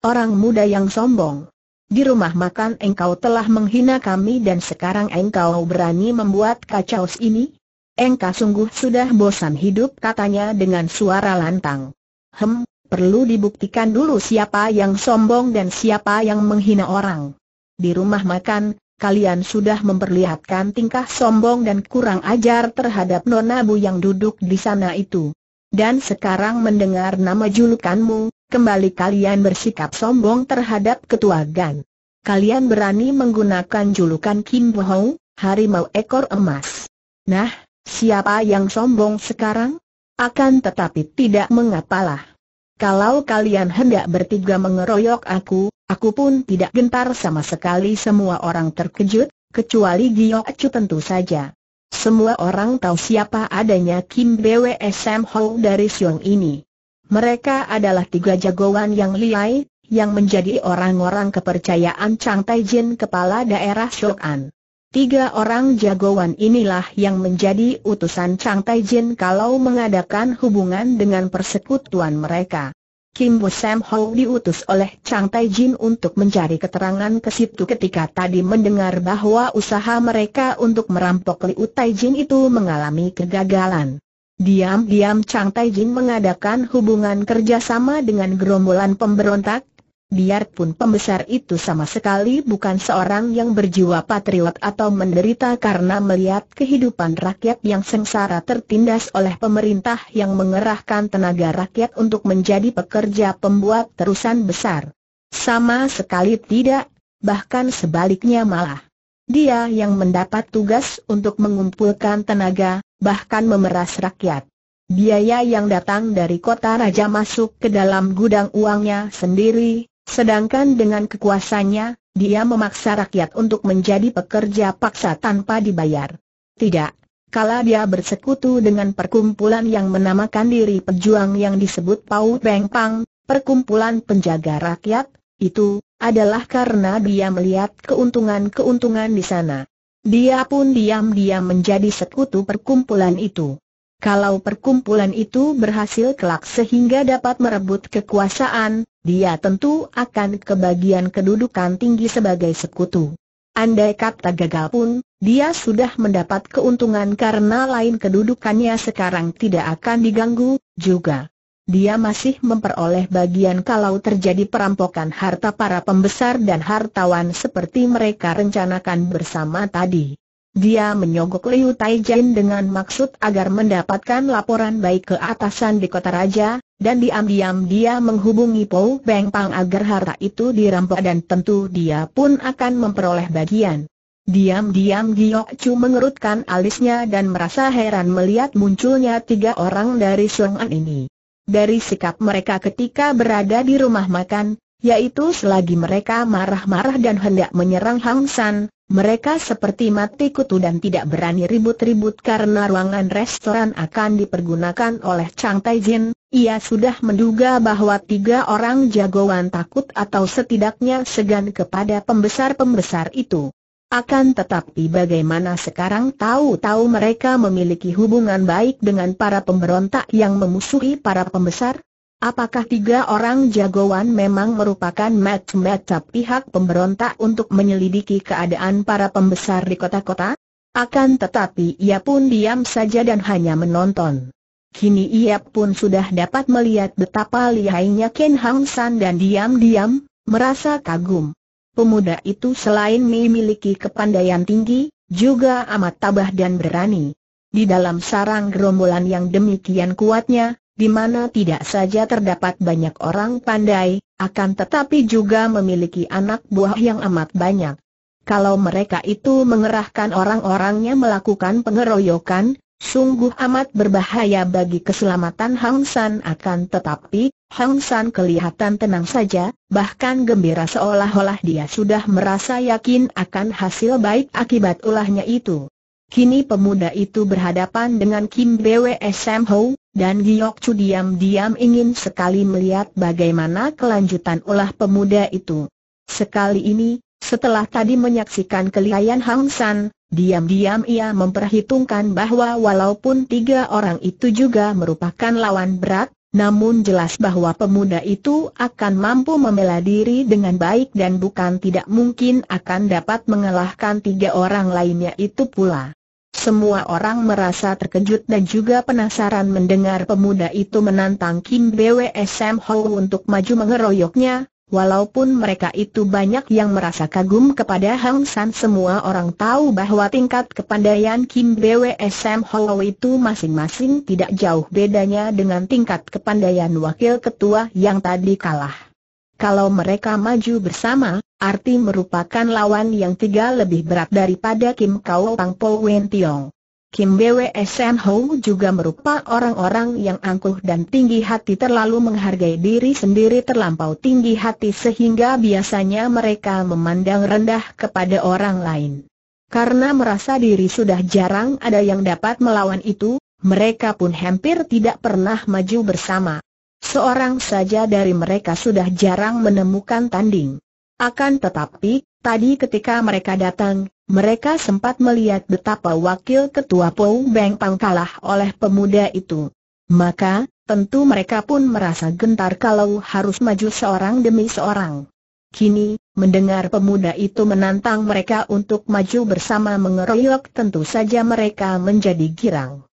Orang muda yang sombong. Di rumah makan engkau telah menghina kami dan sekarang engkau berani membuat kacau ini? Engkau sungguh sudah bosan hidup katanya dengan suara lantang. Hem, perlu dibuktikan dulu siapa yang sombong dan siapa yang menghina orang. Di rumah makan, kalian sudah memperlihatkan tingkah sombong dan kurang ajar terhadap Nona Bu yang duduk di sana itu. Dan sekarang mendengar nama julukanmu, kembali kalian bersikap sombong terhadap ketua Gan. Kalian berani menggunakan julukan Kim Bohong, harimau ekor emas. Nah, siapa yang sombong sekarang? Akan tetapi tidak mengapalah. Kalau kalian hendak bertiga mengeroyok aku, aku pun tidak gentar sama sekali semua orang terkejut, kecuali Gio Acu tentu saja. Semua orang tahu siapa adanya Kim Bwe Sam Ho dari Siong ini. Mereka adalah tiga jagoan yang liai, yang menjadi orang-orang kepercayaan Chang Taijin kepala daerah An. Tiga orang jagoan inilah yang menjadi utusan Chang Taijin kalau mengadakan hubungan dengan persekutuan mereka. Kim Bo Sam Ho diutus oleh Chang Taijin untuk mencari keterangan ke situ ketika tadi mendengar bahwa usaha mereka untuk merampok Liu Taijin itu mengalami kegagalan. Diam-diam Chang Taijin mengadakan hubungan kerjasama dengan gerombolan pemberontak, biarpun pembesar itu sama sekali bukan seorang yang berjiwa patriot atau menderita karena melihat kehidupan rakyat yang sengsara tertindas oleh pemerintah yang mengerahkan tenaga rakyat untuk menjadi pekerja pembuat terusan besar. Sama sekali tidak, bahkan sebaliknya malah. Dia yang mendapat tugas untuk mengumpulkan tenaga, bahkan memeras rakyat. Biaya yang datang dari kota raja masuk ke dalam gudang uangnya sendiri, Sedangkan dengan kekuasannya, dia memaksa rakyat untuk menjadi pekerja paksa tanpa dibayar. Tidak. kalau dia bersekutu dengan perkumpulan yang menamakan diri pejuang yang disebut Pau Beng Pang, perkumpulan penjaga rakyat, itu adalah karena dia melihat keuntungan-keuntungan di sana. Dia pun diam-diam menjadi sekutu perkumpulan itu. Kalau perkumpulan itu berhasil kelak sehingga dapat merebut kekuasaan, dia tentu akan kebagian kedudukan tinggi sebagai sekutu. Andai kata gagal pun, dia sudah mendapat keuntungan karena lain kedudukannya sekarang tidak akan diganggu, juga. Dia masih memperoleh bagian kalau terjadi perampokan harta para pembesar dan hartawan seperti mereka rencanakan bersama tadi. Dia menyogok Liu Taijin dengan maksud agar mendapatkan laporan baik ke atasan di kota raja, dan diam-diam dia menghubungi Po Beng Pang agar harta itu dirampok dan tentu dia pun akan memperoleh bagian. Diam-diam Giok Chu mengerutkan alisnya dan merasa heran melihat munculnya tiga orang dari An ini. Dari sikap mereka ketika berada di rumah makan, yaitu selagi mereka marah-marah dan hendak menyerang Hang San, mereka seperti mati kutu dan tidak berani ribut-ribut karena ruangan restoran akan dipergunakan oleh Chang Taijin. Ia sudah menduga bahwa tiga orang jagoan takut atau setidaknya segan kepada pembesar-pembesar itu. Akan tetapi bagaimana sekarang tahu-tahu mereka memiliki hubungan baik dengan para pemberontak yang memusuhi para pembesar? Apakah tiga orang jagoan memang merupakan mata-mata pihak pemberontak untuk menyelidiki keadaan para pembesar di kota-kota? Akan tetapi ia pun diam saja dan hanya menonton. Kini ia pun sudah dapat melihat betapa lihainya Ken Hang San dan diam-diam, merasa kagum. Pemuda itu selain memiliki kepandaian tinggi, juga amat tabah dan berani. Di dalam sarang gerombolan yang demikian kuatnya, di mana tidak saja terdapat banyak orang pandai, akan tetapi juga memiliki anak buah yang amat banyak. Kalau mereka itu mengerahkan orang-orangnya melakukan pengeroyokan, sungguh amat berbahaya bagi keselamatan Hang San akan tetapi, Hang San kelihatan tenang saja, bahkan gembira seolah-olah dia sudah merasa yakin akan hasil baik akibat ulahnya itu. Kini pemuda itu berhadapan dengan Kim Bwe Sam Ho, dan Giok Chu diam-diam ingin sekali melihat bagaimana kelanjutan ulah pemuda itu. Sekali ini, setelah tadi menyaksikan kelihayan Hang San, diam-diam ia memperhitungkan bahwa walaupun tiga orang itu juga merupakan lawan berat, namun jelas bahwa pemuda itu akan mampu membela diri dengan baik dan bukan tidak mungkin akan dapat mengalahkan tiga orang lainnya itu pula. Semua orang merasa terkejut dan juga penasaran mendengar pemuda itu menantang Kim BWSM Ho untuk maju mengeroyoknya, Walaupun mereka itu banyak yang merasa kagum kepada Hang San semua orang tahu bahwa tingkat kepandaian Kim BWSM Ho itu masing-masing tidak jauh bedanya dengan tingkat kepandaian wakil ketua yang tadi kalah. Kalau mereka maju bersama, arti merupakan lawan yang tiga lebih berat daripada Kim Kao Pang Po Wen Tiong. Kim Bwe Sam Ho juga merupakan orang-orang yang angkuh dan tinggi hati terlalu menghargai diri sendiri terlampau tinggi hati sehingga biasanya mereka memandang rendah kepada orang lain. Karena merasa diri sudah jarang ada yang dapat melawan itu, mereka pun hampir tidak pernah maju bersama seorang saja dari mereka sudah jarang menemukan tanding. Akan tetapi, tadi ketika mereka datang, mereka sempat melihat betapa wakil ketua Pou Beng Pang kalah oleh pemuda itu. Maka, tentu mereka pun merasa gentar kalau harus maju seorang demi seorang. Kini, mendengar pemuda itu menantang mereka untuk maju bersama mengeroyok tentu saja mereka menjadi girang.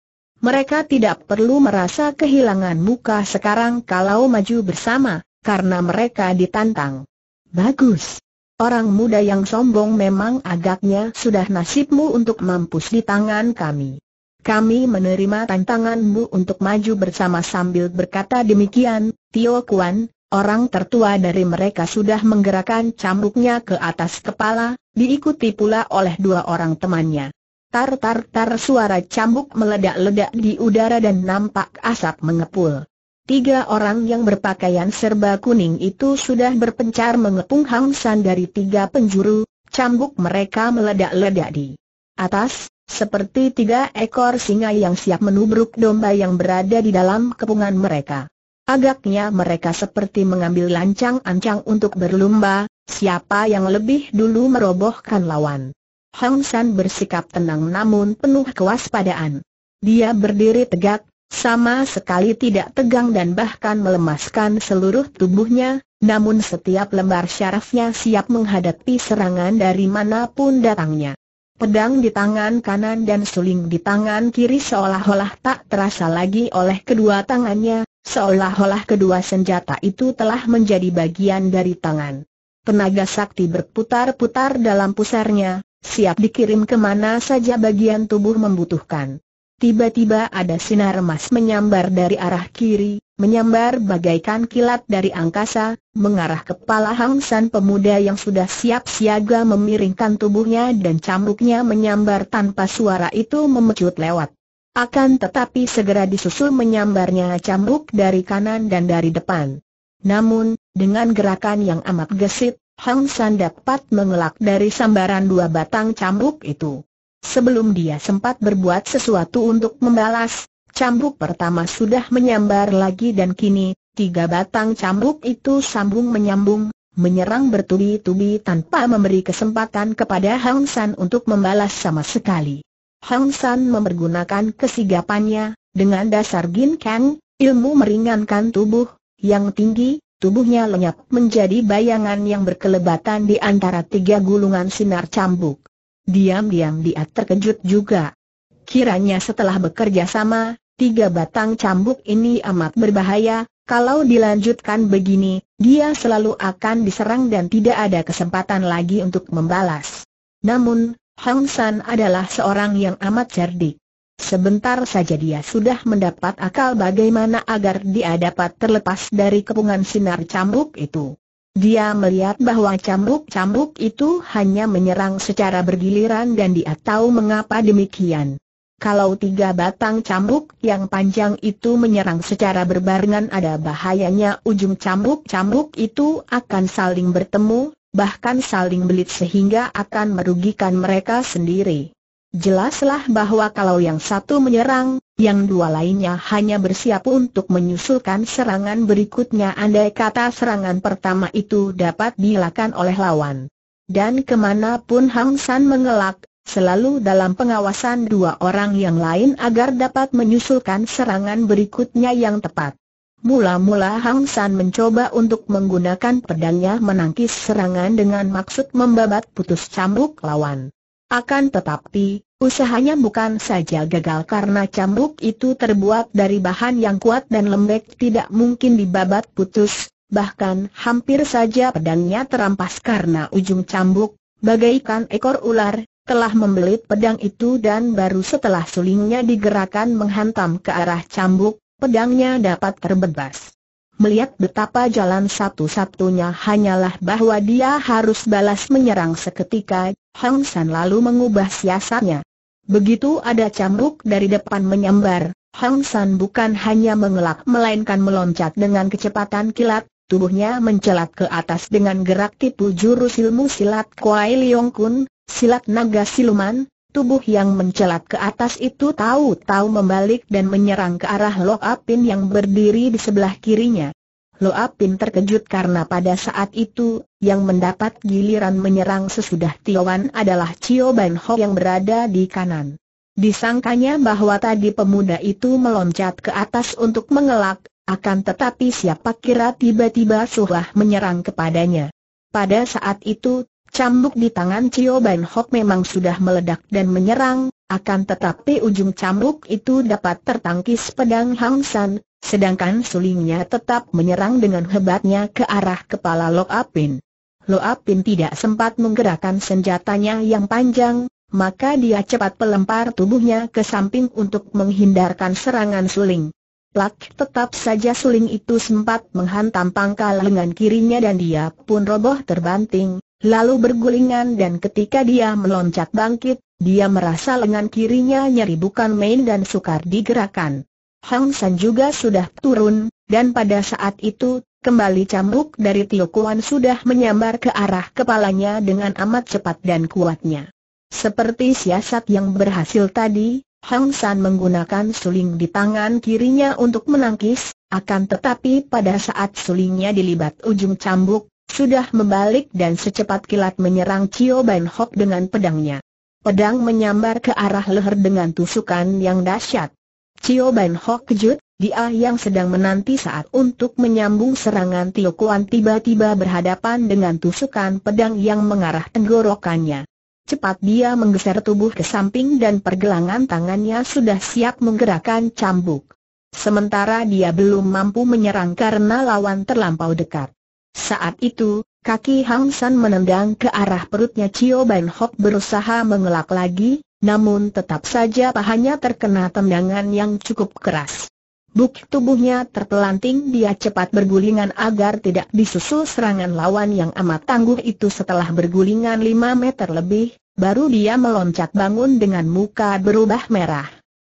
Mereka tidak perlu merasa kehilangan muka sekarang kalau maju bersama, karena mereka ditantang. Bagus. Orang muda yang sombong memang agaknya sudah nasibmu untuk mampus di tangan kami. Kami menerima tantanganmu untuk maju bersama sambil berkata demikian, Tio Kuan, orang tertua dari mereka sudah menggerakkan cambuknya ke atas kepala, diikuti pula oleh dua orang temannya. Tar-tar-tar suara cambuk meledak-ledak di udara dan nampak asap mengepul. Tiga orang yang berpakaian serba kuning itu sudah berpencar mengepung Hang San dari tiga penjuru, cambuk mereka meledak-ledak di atas, seperti tiga ekor singa yang siap menubruk domba yang berada di dalam kepungan mereka. Agaknya mereka seperti mengambil lancang-ancang untuk berlumba, siapa yang lebih dulu merobohkan lawan. Hong San bersikap tenang namun penuh kewaspadaan. Dia berdiri tegak, sama sekali tidak tegang dan bahkan melemaskan seluruh tubuhnya, namun setiap lembar syarafnya siap menghadapi serangan dari manapun datangnya. Pedang di tangan kanan dan suling di tangan kiri seolah-olah tak terasa lagi oleh kedua tangannya, seolah-olah kedua senjata itu telah menjadi bagian dari tangan. Tenaga sakti berputar-putar dalam pusarnya, siap dikirim kemana saja bagian tubuh membutuhkan. Tiba-tiba ada sinar emas menyambar dari arah kiri, menyambar bagaikan kilat dari angkasa, mengarah ke kepala Hang San pemuda yang sudah siap siaga memiringkan tubuhnya dan cambuknya menyambar tanpa suara itu memecut lewat. Akan tetapi segera disusul menyambarnya cambuk dari kanan dan dari depan. Namun, dengan gerakan yang amat gesit, Hang San dapat mengelak dari sambaran dua batang cambuk itu. Sebelum dia sempat berbuat sesuatu untuk membalas, cambuk pertama sudah menyambar lagi dan kini, tiga batang cambuk itu sambung menyambung, menyerang bertubi-tubi tanpa memberi kesempatan kepada Hang San untuk membalas sama sekali. Hang San mempergunakan kesigapannya, dengan dasar Gin Kang, ilmu meringankan tubuh, yang tinggi, Tubuhnya lenyap menjadi bayangan yang berkelebatan di antara tiga gulungan sinar cambuk. Diam-diam dia terkejut juga. Kiranya setelah bekerja sama, tiga batang cambuk ini amat berbahaya, kalau dilanjutkan begini, dia selalu akan diserang dan tidak ada kesempatan lagi untuk membalas. Namun, Hong San adalah seorang yang amat cerdik. Sebentar saja dia sudah mendapat akal bagaimana agar dia dapat terlepas dari kepungan sinar cambuk itu. Dia melihat bahwa cambuk-cambuk itu hanya menyerang secara bergiliran dan dia tahu mengapa demikian. Kalau tiga batang cambuk yang panjang itu menyerang secara berbarengan ada bahayanya ujung cambuk-cambuk itu akan saling bertemu, bahkan saling belit sehingga akan merugikan mereka sendiri. Jelaslah bahwa kalau yang satu menyerang, yang dua lainnya hanya bersiap untuk menyusulkan serangan berikutnya andai kata serangan pertama itu dapat dilakukan oleh lawan. Dan kemanapun Hang San mengelak, selalu dalam pengawasan dua orang yang lain agar dapat menyusulkan serangan berikutnya yang tepat. Mula-mula Hang San mencoba untuk menggunakan pedangnya menangkis serangan dengan maksud membabat putus cambuk lawan. Akan tetapi, usahanya bukan saja gagal karena cambuk itu terbuat dari bahan yang kuat dan lembek tidak mungkin dibabat putus, bahkan hampir saja pedangnya terampas karena ujung cambuk, bagaikan ekor ular, telah membelit pedang itu dan baru setelah sulingnya digerakkan menghantam ke arah cambuk, pedangnya dapat terbebas melihat betapa jalan satu-satunya hanyalah bahwa dia harus balas menyerang seketika, Hong San lalu mengubah siasatnya. Begitu ada cambuk dari depan menyambar, Hong San bukan hanya mengelak melainkan meloncat dengan kecepatan kilat, tubuhnya mencelat ke atas dengan gerak tipu jurus ilmu silat Kuai Leong Kun, silat naga siluman, Tubuh yang mencelat ke atas itu tahu-tahu membalik dan menyerang ke arah Lo Apin yang berdiri di sebelah kirinya. Lo Apin terkejut karena pada saat itu, yang mendapat giliran menyerang sesudah Tiowan adalah Cio Ban Ho yang berada di kanan. Disangkanya bahwa tadi pemuda itu meloncat ke atas untuk mengelak, akan tetapi siapa kira tiba-tiba Suhlah menyerang kepadanya. Pada saat itu, Cambuk di tangan Cio Ban Hock memang sudah meledak dan menyerang, akan tetapi ujung cambuk itu dapat tertangkis pedang Hang San, sedangkan sulingnya tetap menyerang dengan hebatnya ke arah kepala Lo Apin. Lo Apin tidak sempat menggerakkan senjatanya yang panjang, maka dia cepat pelempar tubuhnya ke samping untuk menghindarkan serangan suling. Plak tetap saja suling itu sempat menghantam pangkal lengan kirinya dan dia pun roboh terbanting, lalu bergulingan dan ketika dia meloncat bangkit, dia merasa lengan kirinya nyeri bukan main dan sukar digerakkan. Hang San juga sudah turun, dan pada saat itu, kembali cambuk dari Tio Kuan sudah menyambar ke arah kepalanya dengan amat cepat dan kuatnya. Seperti siasat yang berhasil tadi, Hang San menggunakan suling di tangan kirinya untuk menangkis, akan tetapi pada saat sulingnya dilibat ujung cambuk, sudah membalik dan secepat kilat menyerang Cio Ban Hock dengan pedangnya. Pedang menyambar ke arah leher dengan tusukan yang dahsyat. Cio Ban Hock kejut, dia yang sedang menanti saat untuk menyambung serangan Tio Kuan tiba-tiba berhadapan dengan tusukan pedang yang mengarah tenggorokannya. Cepat dia menggeser tubuh ke samping dan pergelangan tangannya sudah siap menggerakkan cambuk. Sementara dia belum mampu menyerang karena lawan terlampau dekat. Saat itu, kaki Hang San menendang ke arah perutnya Chio Ban Hock berusaha mengelak lagi, namun tetap saja pahanya terkena tendangan yang cukup keras. Buk tubuhnya terpelanting dia cepat bergulingan agar tidak disusul serangan lawan yang amat tangguh itu setelah bergulingan 5 meter lebih, baru dia meloncat bangun dengan muka berubah merah.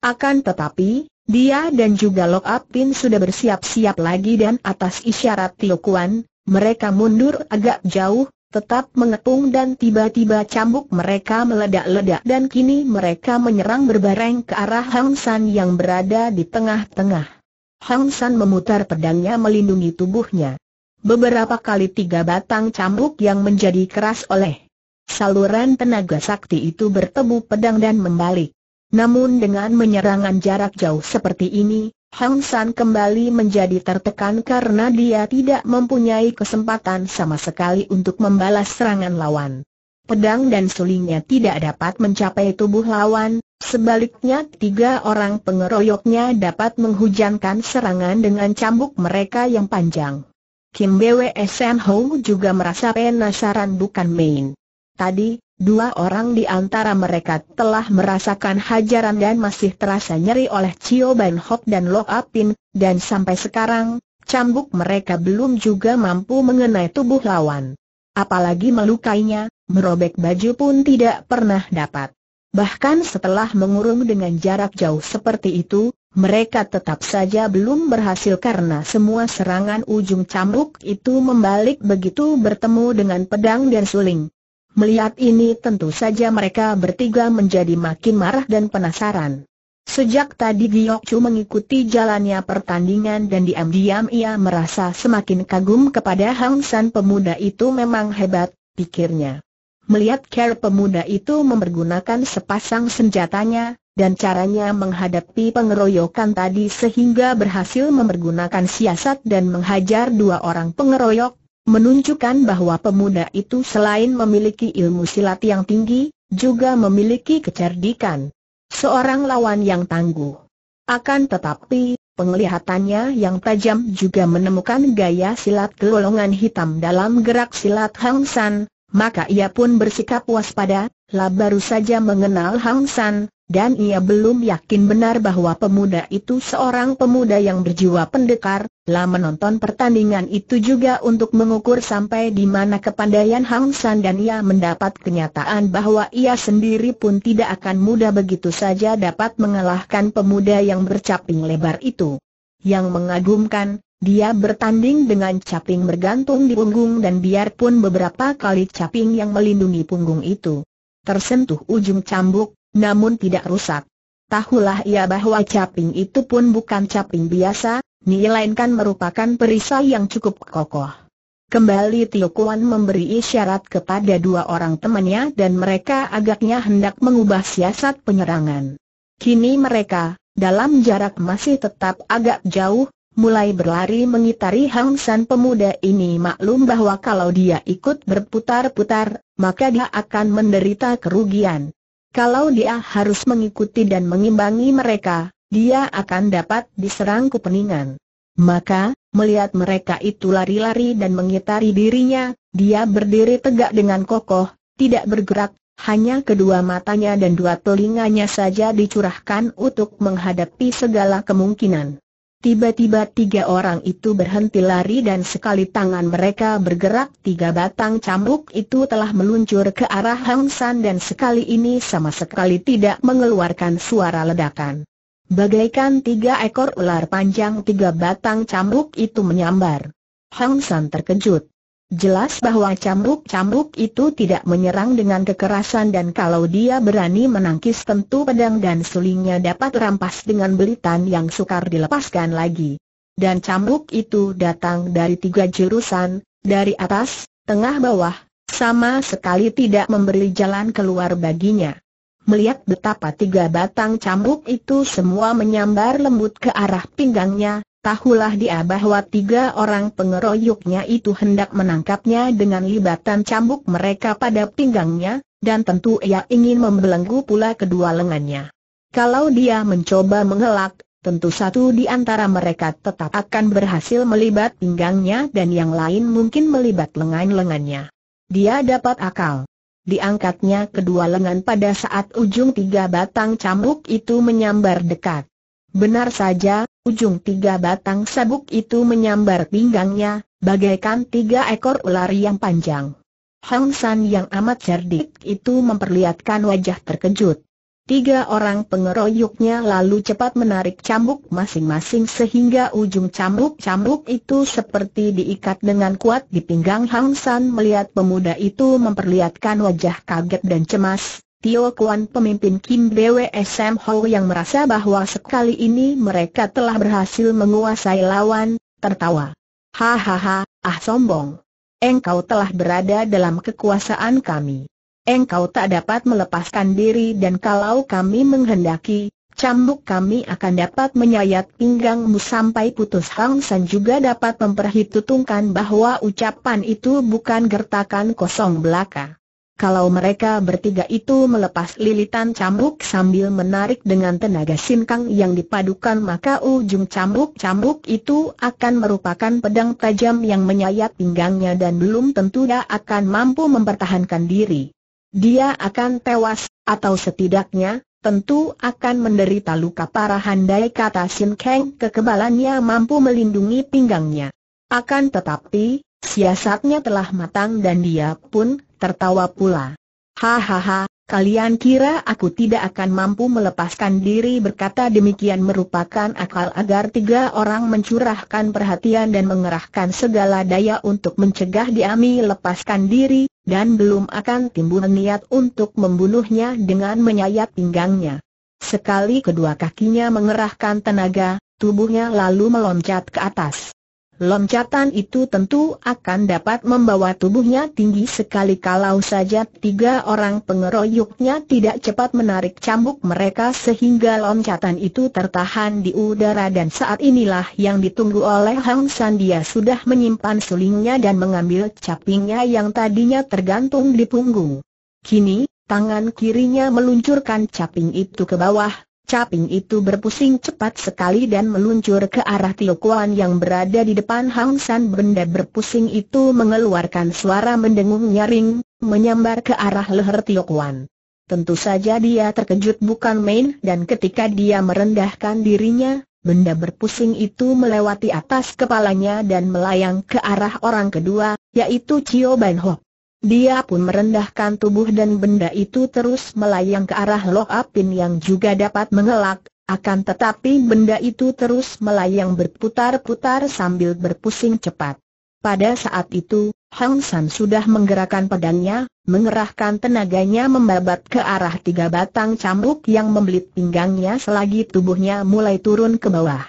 Akan tetapi, dia dan juga Lok Apin sudah bersiap-siap lagi dan atas isyarat Tio Kuan, mereka mundur agak jauh, tetap mengepung dan tiba-tiba cambuk mereka meledak-ledak dan kini mereka menyerang berbareng ke arah Hang San yang berada di tengah-tengah. Hang San memutar pedangnya melindungi tubuhnya. Beberapa kali tiga batang cambuk yang menjadi keras oleh saluran tenaga sakti itu bertemu pedang dan membalik. Namun dengan menyerangan jarak jauh seperti ini, Hang San kembali menjadi tertekan karena dia tidak mempunyai kesempatan sama sekali untuk membalas serangan lawan. Pedang dan sulingnya tidak dapat mencapai tubuh lawan, sebaliknya tiga orang pengeroyoknya dapat menghujankan serangan dengan cambuk mereka yang panjang. Kim Bwe Sen Ho juga merasa penasaran bukan main. Tadi, Dua orang di antara mereka telah merasakan hajaran dan masih terasa nyeri oleh Chio Ban Hok dan Lok Apin, dan sampai sekarang, cambuk mereka belum juga mampu mengenai tubuh lawan. Apalagi melukainya, merobek baju pun tidak pernah dapat. Bahkan setelah mengurung dengan jarak jauh seperti itu, mereka tetap saja belum berhasil karena semua serangan ujung cambuk itu membalik begitu bertemu dengan pedang dan suling. Melihat ini tentu saja mereka bertiga menjadi makin marah dan penasaran. Sejak tadi Giok Chu mengikuti jalannya pertandingan dan diam-diam ia merasa semakin kagum kepada Hang San pemuda itu memang hebat, pikirnya. Melihat care pemuda itu mempergunakan sepasang senjatanya, dan caranya menghadapi pengeroyokan tadi sehingga berhasil mempergunakan siasat dan menghajar dua orang pengeroyok, menunjukkan bahwa pemuda itu selain memiliki ilmu silat yang tinggi, juga memiliki kecerdikan. Seorang lawan yang tangguh. Akan tetapi, penglihatannya yang tajam juga menemukan gaya silat gelolongan hitam dalam gerak silat Hang San, maka ia pun bersikap waspada, lah baru saja mengenal Hang San, dan ia belum yakin benar bahwa pemuda itu seorang pemuda yang berjiwa pendekar, lah menonton pertandingan itu juga untuk mengukur sampai di mana kepandaian Hang San dan ia mendapat kenyataan bahwa ia sendiri pun tidak akan mudah begitu saja dapat mengalahkan pemuda yang bercaping lebar itu. Yang mengagumkan, dia bertanding dengan caping bergantung di punggung dan biarpun beberapa kali caping yang melindungi punggung itu tersentuh ujung cambuk, namun tidak rusak. Tahulah ia bahwa caping itu pun bukan caping biasa, nilainkan merupakan perisai yang cukup kokoh. Kembali Tio Kuan memberi isyarat kepada dua orang temannya dan mereka agaknya hendak mengubah siasat penyerangan. Kini mereka, dalam jarak masih tetap agak jauh, mulai berlari mengitari Hang San pemuda ini maklum bahwa kalau dia ikut berputar-putar, maka dia akan menderita kerugian. Kalau dia harus mengikuti dan mengimbangi mereka, dia akan dapat diserang kepeningan. Maka, melihat mereka itu lari-lari dan mengitari dirinya, dia berdiri tegak dengan kokoh, tidak bergerak, hanya kedua matanya dan dua telinganya saja dicurahkan untuk menghadapi segala kemungkinan. Tiba-tiba tiga orang itu berhenti lari dan sekali tangan mereka bergerak tiga batang cambuk itu telah meluncur ke arah Hang San dan sekali ini sama sekali tidak mengeluarkan suara ledakan. Bagaikan tiga ekor ular panjang tiga batang cambuk itu menyambar. Hang San terkejut. Jelas bahwa cambuk-cambuk itu tidak menyerang dengan kekerasan dan kalau dia berani menangkis tentu pedang dan sulingnya dapat rampas dengan belitan yang sukar dilepaskan lagi. Dan cambuk itu datang dari tiga jurusan, dari atas, tengah bawah, sama sekali tidak memberi jalan keluar baginya. Melihat betapa tiga batang cambuk itu semua menyambar lembut ke arah pinggangnya, Tahulah dia bahwa tiga orang pengeroyoknya itu hendak menangkapnya dengan libatan cambuk mereka pada pinggangnya, dan tentu ia ingin membelenggu pula kedua lengannya. Kalau dia mencoba mengelak, tentu satu di antara mereka tetap akan berhasil melibat pinggangnya dan yang lain mungkin melibat lengan-lengannya. Dia dapat akal. Diangkatnya kedua lengan pada saat ujung tiga batang cambuk itu menyambar dekat. Benar saja, Ujung tiga batang sabuk itu menyambar pinggangnya, bagaikan tiga ekor ular yang panjang. Hang San yang amat cerdik itu memperlihatkan wajah terkejut. Tiga orang pengeroyoknya lalu cepat menarik cambuk masing-masing sehingga ujung cambuk-cambuk itu seperti diikat dengan kuat di pinggang Hang San melihat pemuda itu memperlihatkan wajah kaget dan cemas, Tio Kuan pemimpin Kim BWSM Ho yang merasa bahwa sekali ini mereka telah berhasil menguasai lawan, tertawa. Hahaha, ah sombong. Engkau telah berada dalam kekuasaan kami. Engkau tak dapat melepaskan diri dan kalau kami menghendaki, Cambuk kami akan dapat menyayat pinggangmu sampai putus Hang San juga dapat memperhitungkan bahwa ucapan itu bukan gertakan kosong belaka. Kalau mereka bertiga itu melepas lilitan cambuk sambil menarik dengan tenaga sinkang yang dipadukan maka ujung cambuk-cambuk itu akan merupakan pedang tajam yang menyayat pinggangnya dan belum tentu dia akan mampu mempertahankan diri. Dia akan tewas, atau setidaknya, tentu akan menderita luka parah handai kata sinkang kekebalannya mampu melindungi pinggangnya. Akan tetapi, siasatnya telah matang dan dia pun tertawa pula. Hahaha, kalian kira aku tidak akan mampu melepaskan diri berkata demikian merupakan akal agar tiga orang mencurahkan perhatian dan mengerahkan segala daya untuk mencegah Diami lepaskan diri, dan belum akan timbul niat untuk membunuhnya dengan menyayat pinggangnya. Sekali kedua kakinya mengerahkan tenaga, tubuhnya lalu meloncat ke atas. Loncatan itu tentu akan dapat membawa tubuhnya tinggi sekali kalau saja tiga orang pengeroyoknya tidak cepat menarik cambuk mereka sehingga loncatan itu tertahan di udara dan saat inilah yang ditunggu oleh Hang San dia sudah menyimpan sulingnya dan mengambil capingnya yang tadinya tergantung di punggung. Kini, tangan kirinya meluncurkan caping itu ke bawah, Caping itu berpusing cepat sekali dan meluncur ke arah Tio Kuan yang berada di depan Hang San Benda berpusing itu mengeluarkan suara mendengung nyaring, menyambar ke arah leher Tio Kuan. Tentu saja dia terkejut bukan main dan ketika dia merendahkan dirinya, benda berpusing itu melewati atas kepalanya dan melayang ke arah orang kedua, yaitu Cio Ban dia pun merendahkan tubuh dan benda itu terus melayang ke arah Loh Apin yang juga dapat mengelak, akan tetapi benda itu terus melayang berputar-putar sambil berpusing cepat. Pada saat itu, Hang San sudah menggerakkan pedangnya, mengerahkan tenaganya membabat ke arah tiga batang cambuk yang membelit pinggangnya selagi tubuhnya mulai turun ke bawah.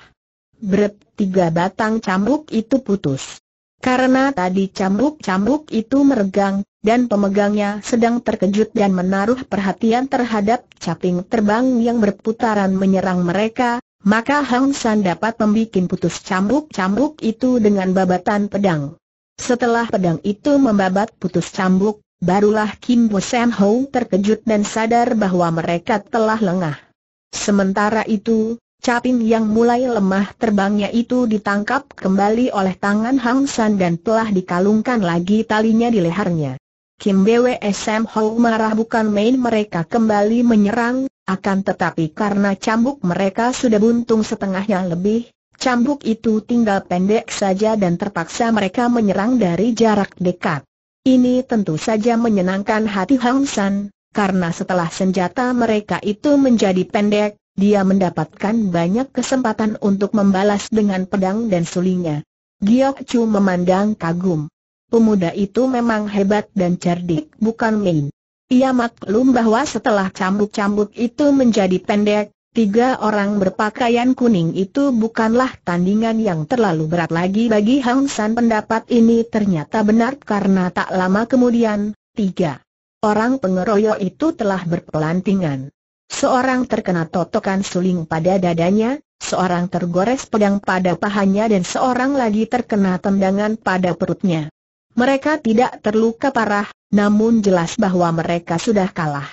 Berat tiga batang cambuk itu putus. Karena tadi cambuk-cambuk itu meregang, dan pemegangnya sedang terkejut dan menaruh perhatian terhadap caping terbang yang berputaran menyerang mereka, maka Hang San dapat membuat putus cambuk-cambuk itu dengan babatan pedang. Setelah pedang itu membabat putus cambuk, barulah Kim Bo Sam Ho terkejut dan sadar bahwa mereka telah lengah. Sementara itu, Capim yang mulai lemah terbangnya itu ditangkap kembali oleh tangan Hang San dan telah dikalungkan lagi talinya di lehernya. Kim Bwe Sam Ho marah bukan main mereka kembali menyerang, akan tetapi karena cambuk mereka sudah buntung setengahnya lebih, cambuk itu tinggal pendek saja dan terpaksa mereka menyerang dari jarak dekat. Ini tentu saja menyenangkan hati Hang San, karena setelah senjata mereka itu menjadi pendek, dia mendapatkan banyak kesempatan untuk membalas dengan pedang dan sulingnya. Giok Chu memandang kagum. Pemuda itu memang hebat dan cerdik bukan main. Ia maklum bahwa setelah cambuk-cambuk itu menjadi pendek, tiga orang berpakaian kuning itu bukanlah tandingan yang terlalu berat lagi bagi Hang San pendapat ini ternyata benar karena tak lama kemudian, tiga orang pengeroyok itu telah berpelantingan. Seorang terkena totokan suling pada dadanya, seorang tergores pedang pada pahanya dan seorang lagi terkena tendangan pada perutnya. Mereka tidak terluka parah, namun jelas bahwa mereka sudah kalah.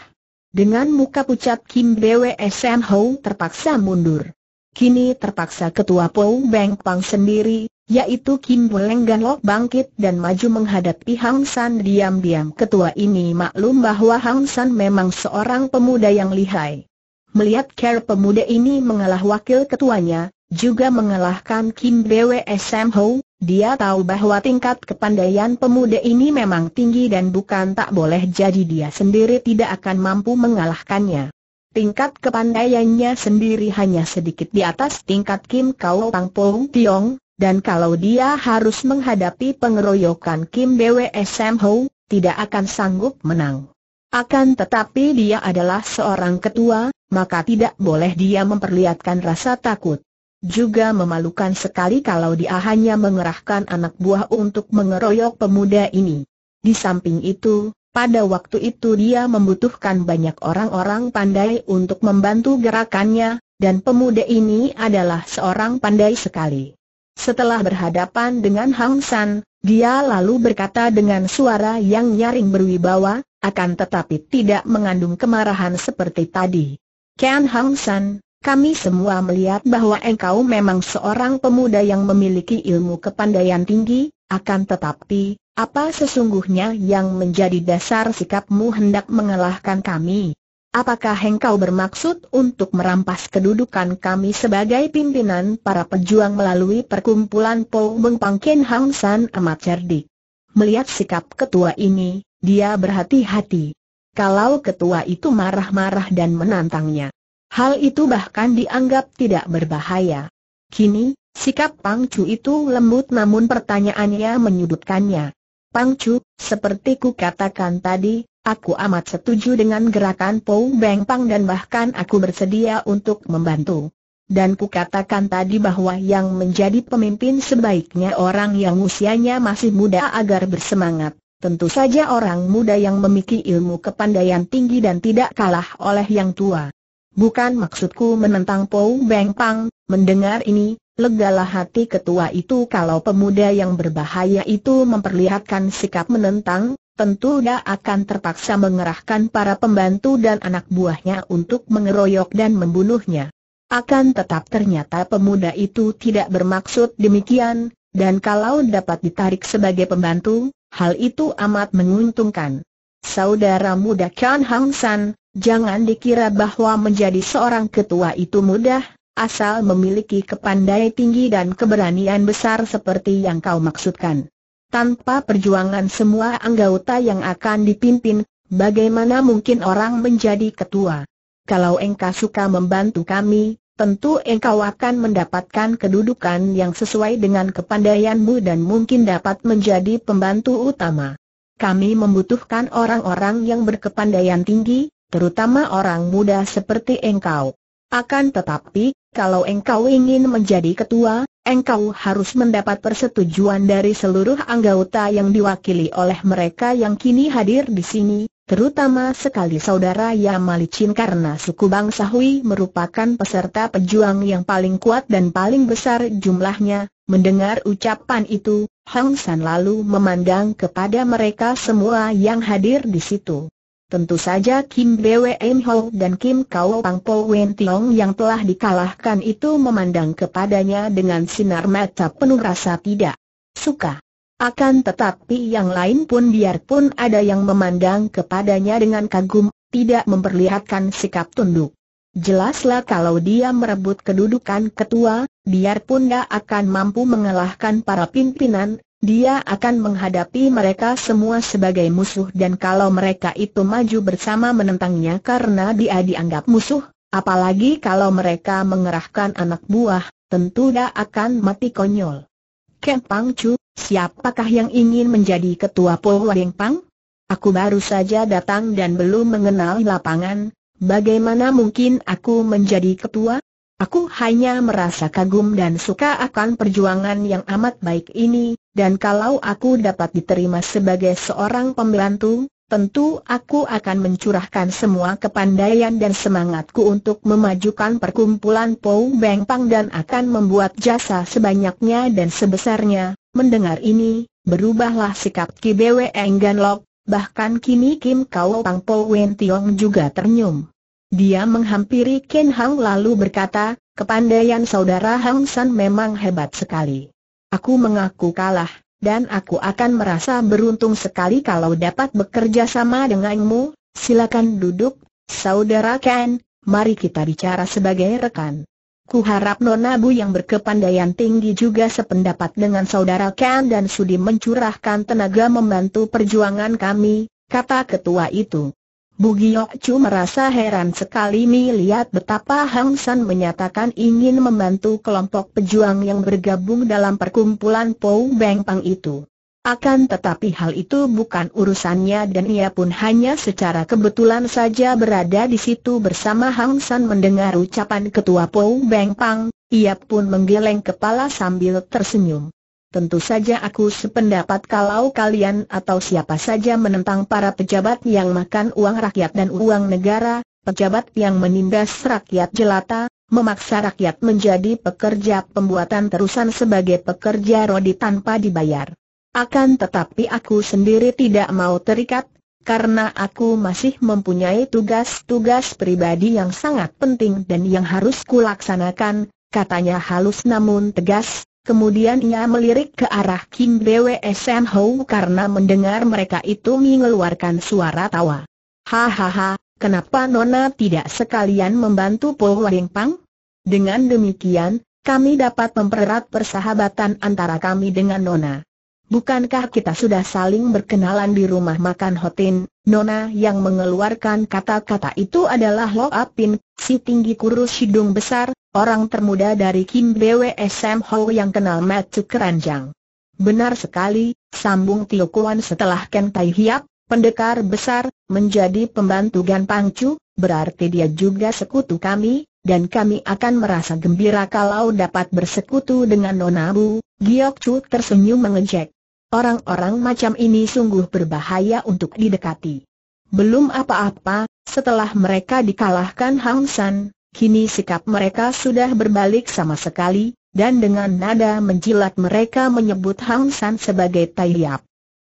Dengan muka pucat Kim Bwe Sam Ho terpaksa mundur. Kini terpaksa ketua Pou Beng Pang sendiri, yaitu Kim Boleng Ganlok bangkit dan maju menghadapi Hang San diam-diam ketua ini maklum bahwa Hang San memang seorang pemuda yang lihai. Melihat care pemuda ini mengalah wakil ketuanya, juga mengalahkan Kim Bwe Sam Ho, dia tahu bahwa tingkat kepandaian pemuda ini memang tinggi dan bukan tak boleh jadi dia sendiri tidak akan mampu mengalahkannya. Tingkat kepandaiannya sendiri hanya sedikit di atas tingkat Kim Kao Pang Pong Tiong, dan kalau dia harus menghadapi pengeroyokan Kim BWSM Ho, tidak akan sanggup menang. Akan tetapi dia adalah seorang ketua, maka tidak boleh dia memperlihatkan rasa takut. Juga memalukan sekali kalau dia hanya mengerahkan anak buah untuk mengeroyok pemuda ini. Di samping itu, pada waktu itu dia membutuhkan banyak orang-orang pandai untuk membantu gerakannya, dan pemuda ini adalah seorang pandai sekali. Setelah berhadapan dengan Hang San, dia lalu berkata dengan suara yang nyaring berwibawa, akan tetapi tidak mengandung kemarahan seperti tadi. Ken Hang San, kami semua melihat bahwa engkau memang seorang pemuda yang memiliki ilmu kepandaian tinggi, akan tetapi, apa sesungguhnya yang menjadi dasar sikapmu hendak mengalahkan kami? Apakah engkau bermaksud untuk merampas kedudukan kami sebagai pimpinan para pejuang melalui perkumpulan Po Beng Pang Ken Hang San amat cerdik? Melihat sikap ketua ini, dia berhati-hati. Kalau ketua itu marah-marah dan menantangnya. Hal itu bahkan dianggap tidak berbahaya. Kini, sikap Pang Chu itu lembut namun pertanyaannya menyudutkannya. Pang Chu, seperti ku katakan tadi, Aku amat setuju dengan gerakan Pou Beng Pang dan bahkan aku bersedia untuk membantu. Dan ku katakan tadi bahwa yang menjadi pemimpin sebaiknya orang yang usianya masih muda agar bersemangat. Tentu saja orang muda yang memiliki ilmu kepandaian tinggi dan tidak kalah oleh yang tua. Bukan maksudku menentang Pou Beng Pang, mendengar ini, legalah hati ketua itu kalau pemuda yang berbahaya itu memperlihatkan sikap menentang, tentu dia akan terpaksa mengerahkan para pembantu dan anak buahnya untuk mengeroyok dan membunuhnya. Akan tetap ternyata pemuda itu tidak bermaksud demikian, dan kalau dapat ditarik sebagai pembantu, hal itu amat menguntungkan. Saudara muda Kian Hang San, jangan dikira bahwa menjadi seorang ketua itu mudah, asal memiliki kepandai tinggi dan keberanian besar seperti yang kau maksudkan. Tanpa perjuangan semua anggota yang akan dipimpin, bagaimana mungkin orang menjadi ketua? Kalau engkau suka membantu kami, tentu engkau akan mendapatkan kedudukan yang sesuai dengan kepandaianmu dan mungkin dapat menjadi pembantu utama. Kami membutuhkan orang-orang yang berkepandaian tinggi, terutama orang muda seperti engkau. Akan tetapi, kalau engkau ingin menjadi ketua, engkau harus mendapat persetujuan dari seluruh anggota yang diwakili oleh mereka yang kini hadir di sini, terutama sekali saudara Yamalicin karena suku bangsa Hui merupakan peserta pejuang yang paling kuat dan paling besar jumlahnya. Mendengar ucapan itu, Hang San lalu memandang kepada mereka semua yang hadir di situ. Tentu saja Kim Bwe Im Ho dan Kim Kao Pang Po Wen Tiong yang telah dikalahkan itu memandang kepadanya dengan sinar mata penuh rasa tidak suka. Akan tetapi yang lain pun biarpun ada yang memandang kepadanya dengan kagum, tidak memperlihatkan sikap tunduk. Jelaslah kalau dia merebut kedudukan ketua, biarpun dia akan mampu mengalahkan para pimpinan, dia akan menghadapi mereka semua sebagai musuh dan kalau mereka itu maju bersama menentangnya karena dia dianggap musuh, apalagi kalau mereka mengerahkan anak buah, tentu dia akan mati konyol. Kempang Chu, siapakah yang ingin menjadi ketua Polwading Pang? Aku baru saja datang dan belum mengenal lapangan, bagaimana mungkin aku menjadi ketua? Aku hanya merasa kagum dan suka akan perjuangan yang amat baik ini, dan kalau aku dapat diterima sebagai seorang pembantu, tentu aku akan mencurahkan semua kepandaian dan semangatku untuk memajukan perkumpulan Pou Beng Pang dan akan membuat jasa sebanyaknya dan sebesarnya. Mendengar ini, berubahlah sikap Ki Bwe Enggan Lok, bahkan kini Kim Kau Pang Pou Wen Tiong juga ternyum. Dia menghampiri Ken Hang lalu berkata, kepandaian saudara Hang San memang hebat sekali. Aku mengaku kalah, dan aku akan merasa beruntung sekali kalau dapat bekerja sama denganmu, silakan duduk, saudara Ken, mari kita bicara sebagai rekan. Kuharap Nona Bu yang berkepandaian tinggi juga sependapat dengan saudara Ken dan sudi mencurahkan tenaga membantu perjuangan kami, kata ketua itu. Bugiok Chu merasa heran sekali melihat betapa Hang San menyatakan ingin membantu kelompok pejuang yang bergabung dalam perkumpulan Pou Beng Pang itu. Akan tetapi hal itu bukan urusannya dan ia pun hanya secara kebetulan saja berada di situ bersama Hang San mendengar ucapan ketua Pou Beng Pang, ia pun menggeleng kepala sambil tersenyum. Tentu saja aku sependapat kalau kalian atau siapa saja menentang para pejabat yang makan uang rakyat dan uang negara, pejabat yang menindas rakyat jelata, memaksa rakyat menjadi pekerja pembuatan terusan sebagai pekerja rodi tanpa dibayar. Akan tetapi aku sendiri tidak mau terikat, karena aku masih mempunyai tugas-tugas pribadi yang sangat penting dan yang harus kulaksanakan, katanya halus namun tegas, Kemudian ia melirik ke arah Kim Bwe Sen Ho karena mendengar mereka itu mengeluarkan suara tawa. Hahaha, kenapa Nona tidak sekalian membantu Po Wang Pang? Dengan demikian, kami dapat mempererat persahabatan antara kami dengan Nona. Bukankah kita sudah saling berkenalan di rumah makan Hotin? Nona yang mengeluarkan kata-kata itu adalah Lo Apin, si tinggi kurus hidung besar, orang termuda dari Kim Bwe Sam Ho yang kenal Matu Keranjang. Benar sekali, sambung Tio Kuan setelah Ken Tai Hiap, pendekar besar, menjadi pembantu Gan Pangcu, berarti dia juga sekutu kami, dan kami akan merasa gembira kalau dapat bersekutu dengan Nona Bu, Giok Chu tersenyum mengejek. Orang-orang macam ini sungguh berbahaya untuk didekati. Belum apa-apa, setelah mereka dikalahkan Hang San, kini sikap mereka sudah berbalik sama sekali, dan dengan nada menjilat mereka menyebut Hang San sebagai Tai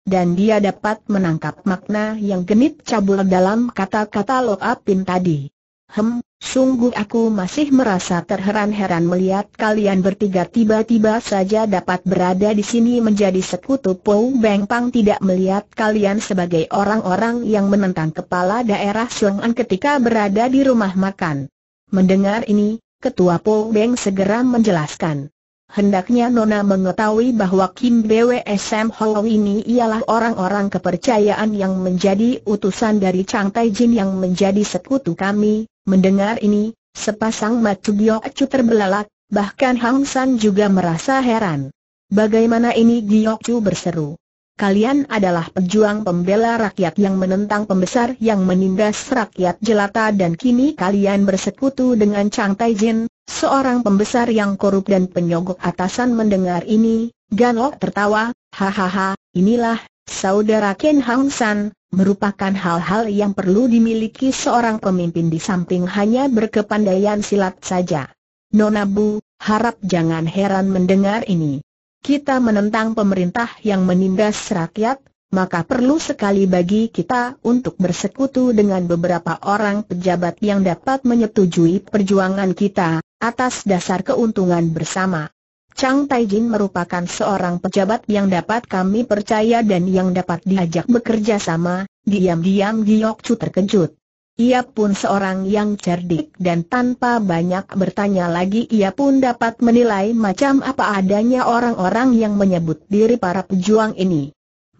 dan dia dapat menangkap makna yang genit cabul dalam kata-kata Lo Apin tadi. Hem, sungguh aku masih merasa terheran-heran melihat kalian bertiga tiba-tiba saja dapat berada di sini menjadi sekutu Po Beng Pang tidak melihat kalian sebagai orang-orang yang menentang kepala daerah An ketika berada di rumah makan. Mendengar ini, Ketua Po Beng segera menjelaskan. Hendaknya Nona mengetahui bahwa Kim Bwe Sam ini ialah orang-orang kepercayaan yang menjadi utusan dari Chang Tai Jin yang menjadi sekutu kami. Mendengar ini, sepasang matu Chu terbelalak, bahkan Hang San juga merasa heran. Bagaimana ini Chu berseru? Kalian adalah pejuang pembela rakyat yang menentang pembesar yang menindas rakyat jelata dan kini kalian bersekutu dengan Chang Jin, Seorang pembesar yang korup dan penyogok atasan mendengar ini, Ganok tertawa, hahaha, inilah, saudara Ken Hang San, merupakan hal-hal yang perlu dimiliki seorang pemimpin di samping hanya berkepandaian silat saja. Nona Bu, harap jangan heran mendengar ini. Kita menentang pemerintah yang menindas rakyat, maka perlu sekali bagi kita untuk bersekutu dengan beberapa orang pejabat yang dapat menyetujui perjuangan kita, atas dasar keuntungan bersama. Chang Taijin merupakan seorang pejabat yang dapat kami percaya dan yang dapat diajak bekerja sama, diam-diam Giok Chu terkejut. Ia pun seorang yang cerdik dan tanpa banyak bertanya lagi ia pun dapat menilai macam apa adanya orang-orang yang menyebut diri para pejuang ini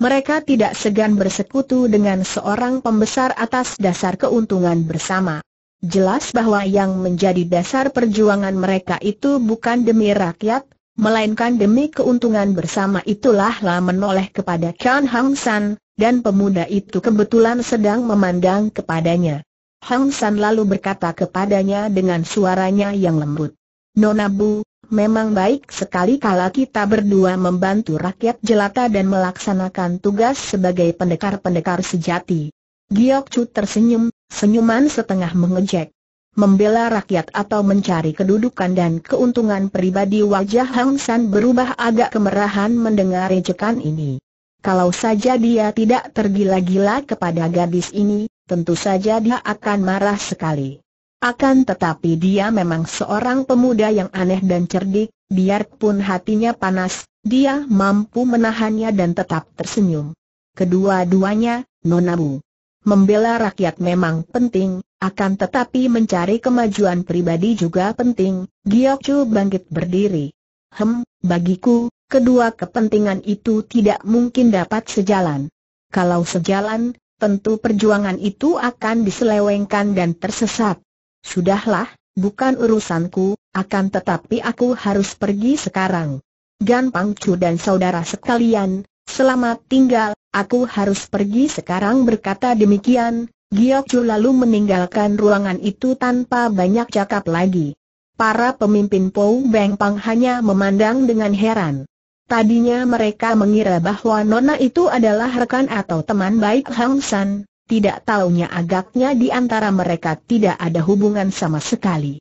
mereka tidak segan bersekutu dengan seorang pembesar atas dasar keuntungan bersama. Jelas bahwa yang menjadi dasar perjuangan mereka itu bukan demi rakyat, melainkan demi keuntungan bersama itulah lah menoleh kepada Chan Hang San, dan pemuda itu kebetulan sedang memandang kepadanya. Hang San lalu berkata kepadanya dengan suaranya yang lembut. Nona Bu, memang baik sekali kalau kita berdua membantu rakyat jelata dan melaksanakan tugas sebagai pendekar-pendekar sejati. Giok Chu tersenyum, senyuman setengah mengejek. Membela rakyat atau mencari kedudukan dan keuntungan pribadi wajah Hang San berubah agak kemerahan mendengar ejekan ini. Kalau saja dia tidak tergila-gila kepada gadis ini, tentu saja dia akan marah sekali. Akan tetapi dia memang seorang pemuda yang aneh dan cerdik, biarpun hatinya panas, dia mampu menahannya dan tetap tersenyum. Kedua-duanya, Nonabu, Membela rakyat memang penting, akan tetapi mencari kemajuan pribadi juga penting, Giokju bangkit berdiri. Hem, bagiku, kedua kepentingan itu tidak mungkin dapat sejalan. Kalau sejalan, tentu perjuangan itu akan diselewengkan dan tersesat. Sudahlah, bukan urusanku, akan tetapi aku harus pergi sekarang. Gan Pangcu dan saudara sekalian, selamat tinggal, aku harus pergi sekarang berkata demikian, Giok Chu lalu meninggalkan ruangan itu tanpa banyak cakap lagi. Para pemimpin Pou Beng Pang hanya memandang dengan heran. Tadinya mereka mengira bahwa Nona itu adalah rekan atau teman baik Hang San, tidak taunya agaknya di antara mereka tidak ada hubungan sama sekali.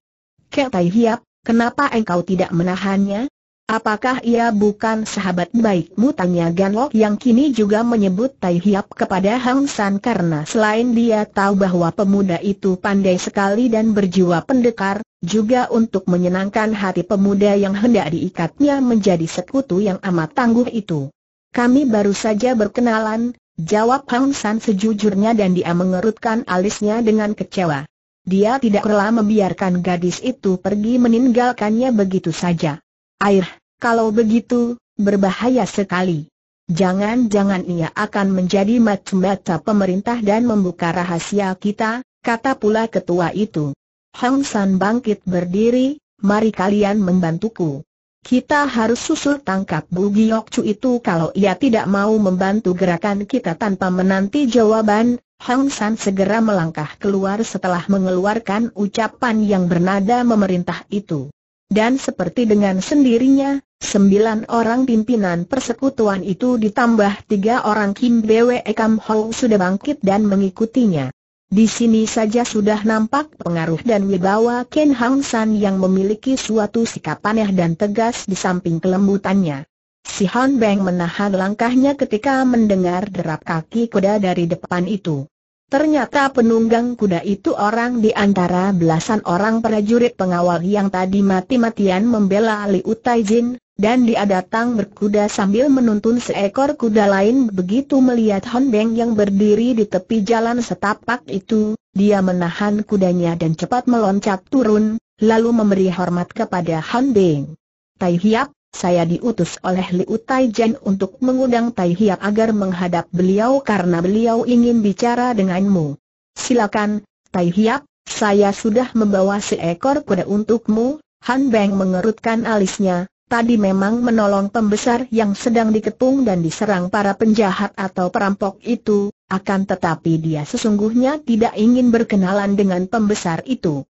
Kek Tai Hiap, kenapa engkau tidak menahannya? Apakah ia bukan sahabat baikmu? Tanya Gan Lok yang kini juga menyebut Tai Hiap kepada Hang San karena selain dia tahu bahwa pemuda itu pandai sekali dan berjiwa pendekar, juga untuk menyenangkan hati pemuda yang hendak diikatnya menjadi sekutu yang amat tangguh itu. Kami baru saja berkenalan, Jawab Hang San sejujurnya dan dia mengerutkan alisnya dengan kecewa. Dia tidak rela membiarkan gadis itu pergi meninggalkannya begitu saja. Air, kalau begitu, berbahaya sekali. Jangan-jangan ia akan menjadi macam-macam pemerintah dan membuka rahasia kita, kata pula ketua itu. Hang San bangkit berdiri, mari kalian membantuku. Kita harus susul tangkap Bu Giok Chu itu kalau ia tidak mau membantu gerakan kita tanpa menanti jawaban, Hang San segera melangkah keluar setelah mengeluarkan ucapan yang bernada memerintah itu. Dan seperti dengan sendirinya, sembilan orang pimpinan persekutuan itu ditambah tiga orang Kim Bwe Kam Ho sudah bangkit dan mengikutinya. Di sini saja sudah nampak pengaruh dan wibawa Ken Hang San yang memiliki suatu sikap aneh dan tegas di samping kelembutannya. Si Han Beng menahan langkahnya ketika mendengar derap kaki kuda dari depan itu. Ternyata penunggang kuda itu orang di antara belasan orang prajurit pengawal yang tadi mati-matian membela Utai Jin, dan dia datang berkuda sambil menuntun seekor kuda lain begitu melihat Beng yang berdiri di tepi jalan setapak itu, dia menahan kudanya dan cepat meloncat turun, lalu memberi hormat kepada Beng. Tai Hiap, saya diutus oleh Liu Tai Jen untuk mengundang Tai Hiap agar menghadap beliau karena beliau ingin bicara denganmu. Silakan, Tai Hiap, saya sudah membawa seekor kuda untukmu, Han Beng mengerutkan alisnya, tadi memang menolong pembesar yang sedang dikepung dan diserang para penjahat atau perampok itu, akan tetapi dia sesungguhnya tidak ingin berkenalan dengan pembesar itu.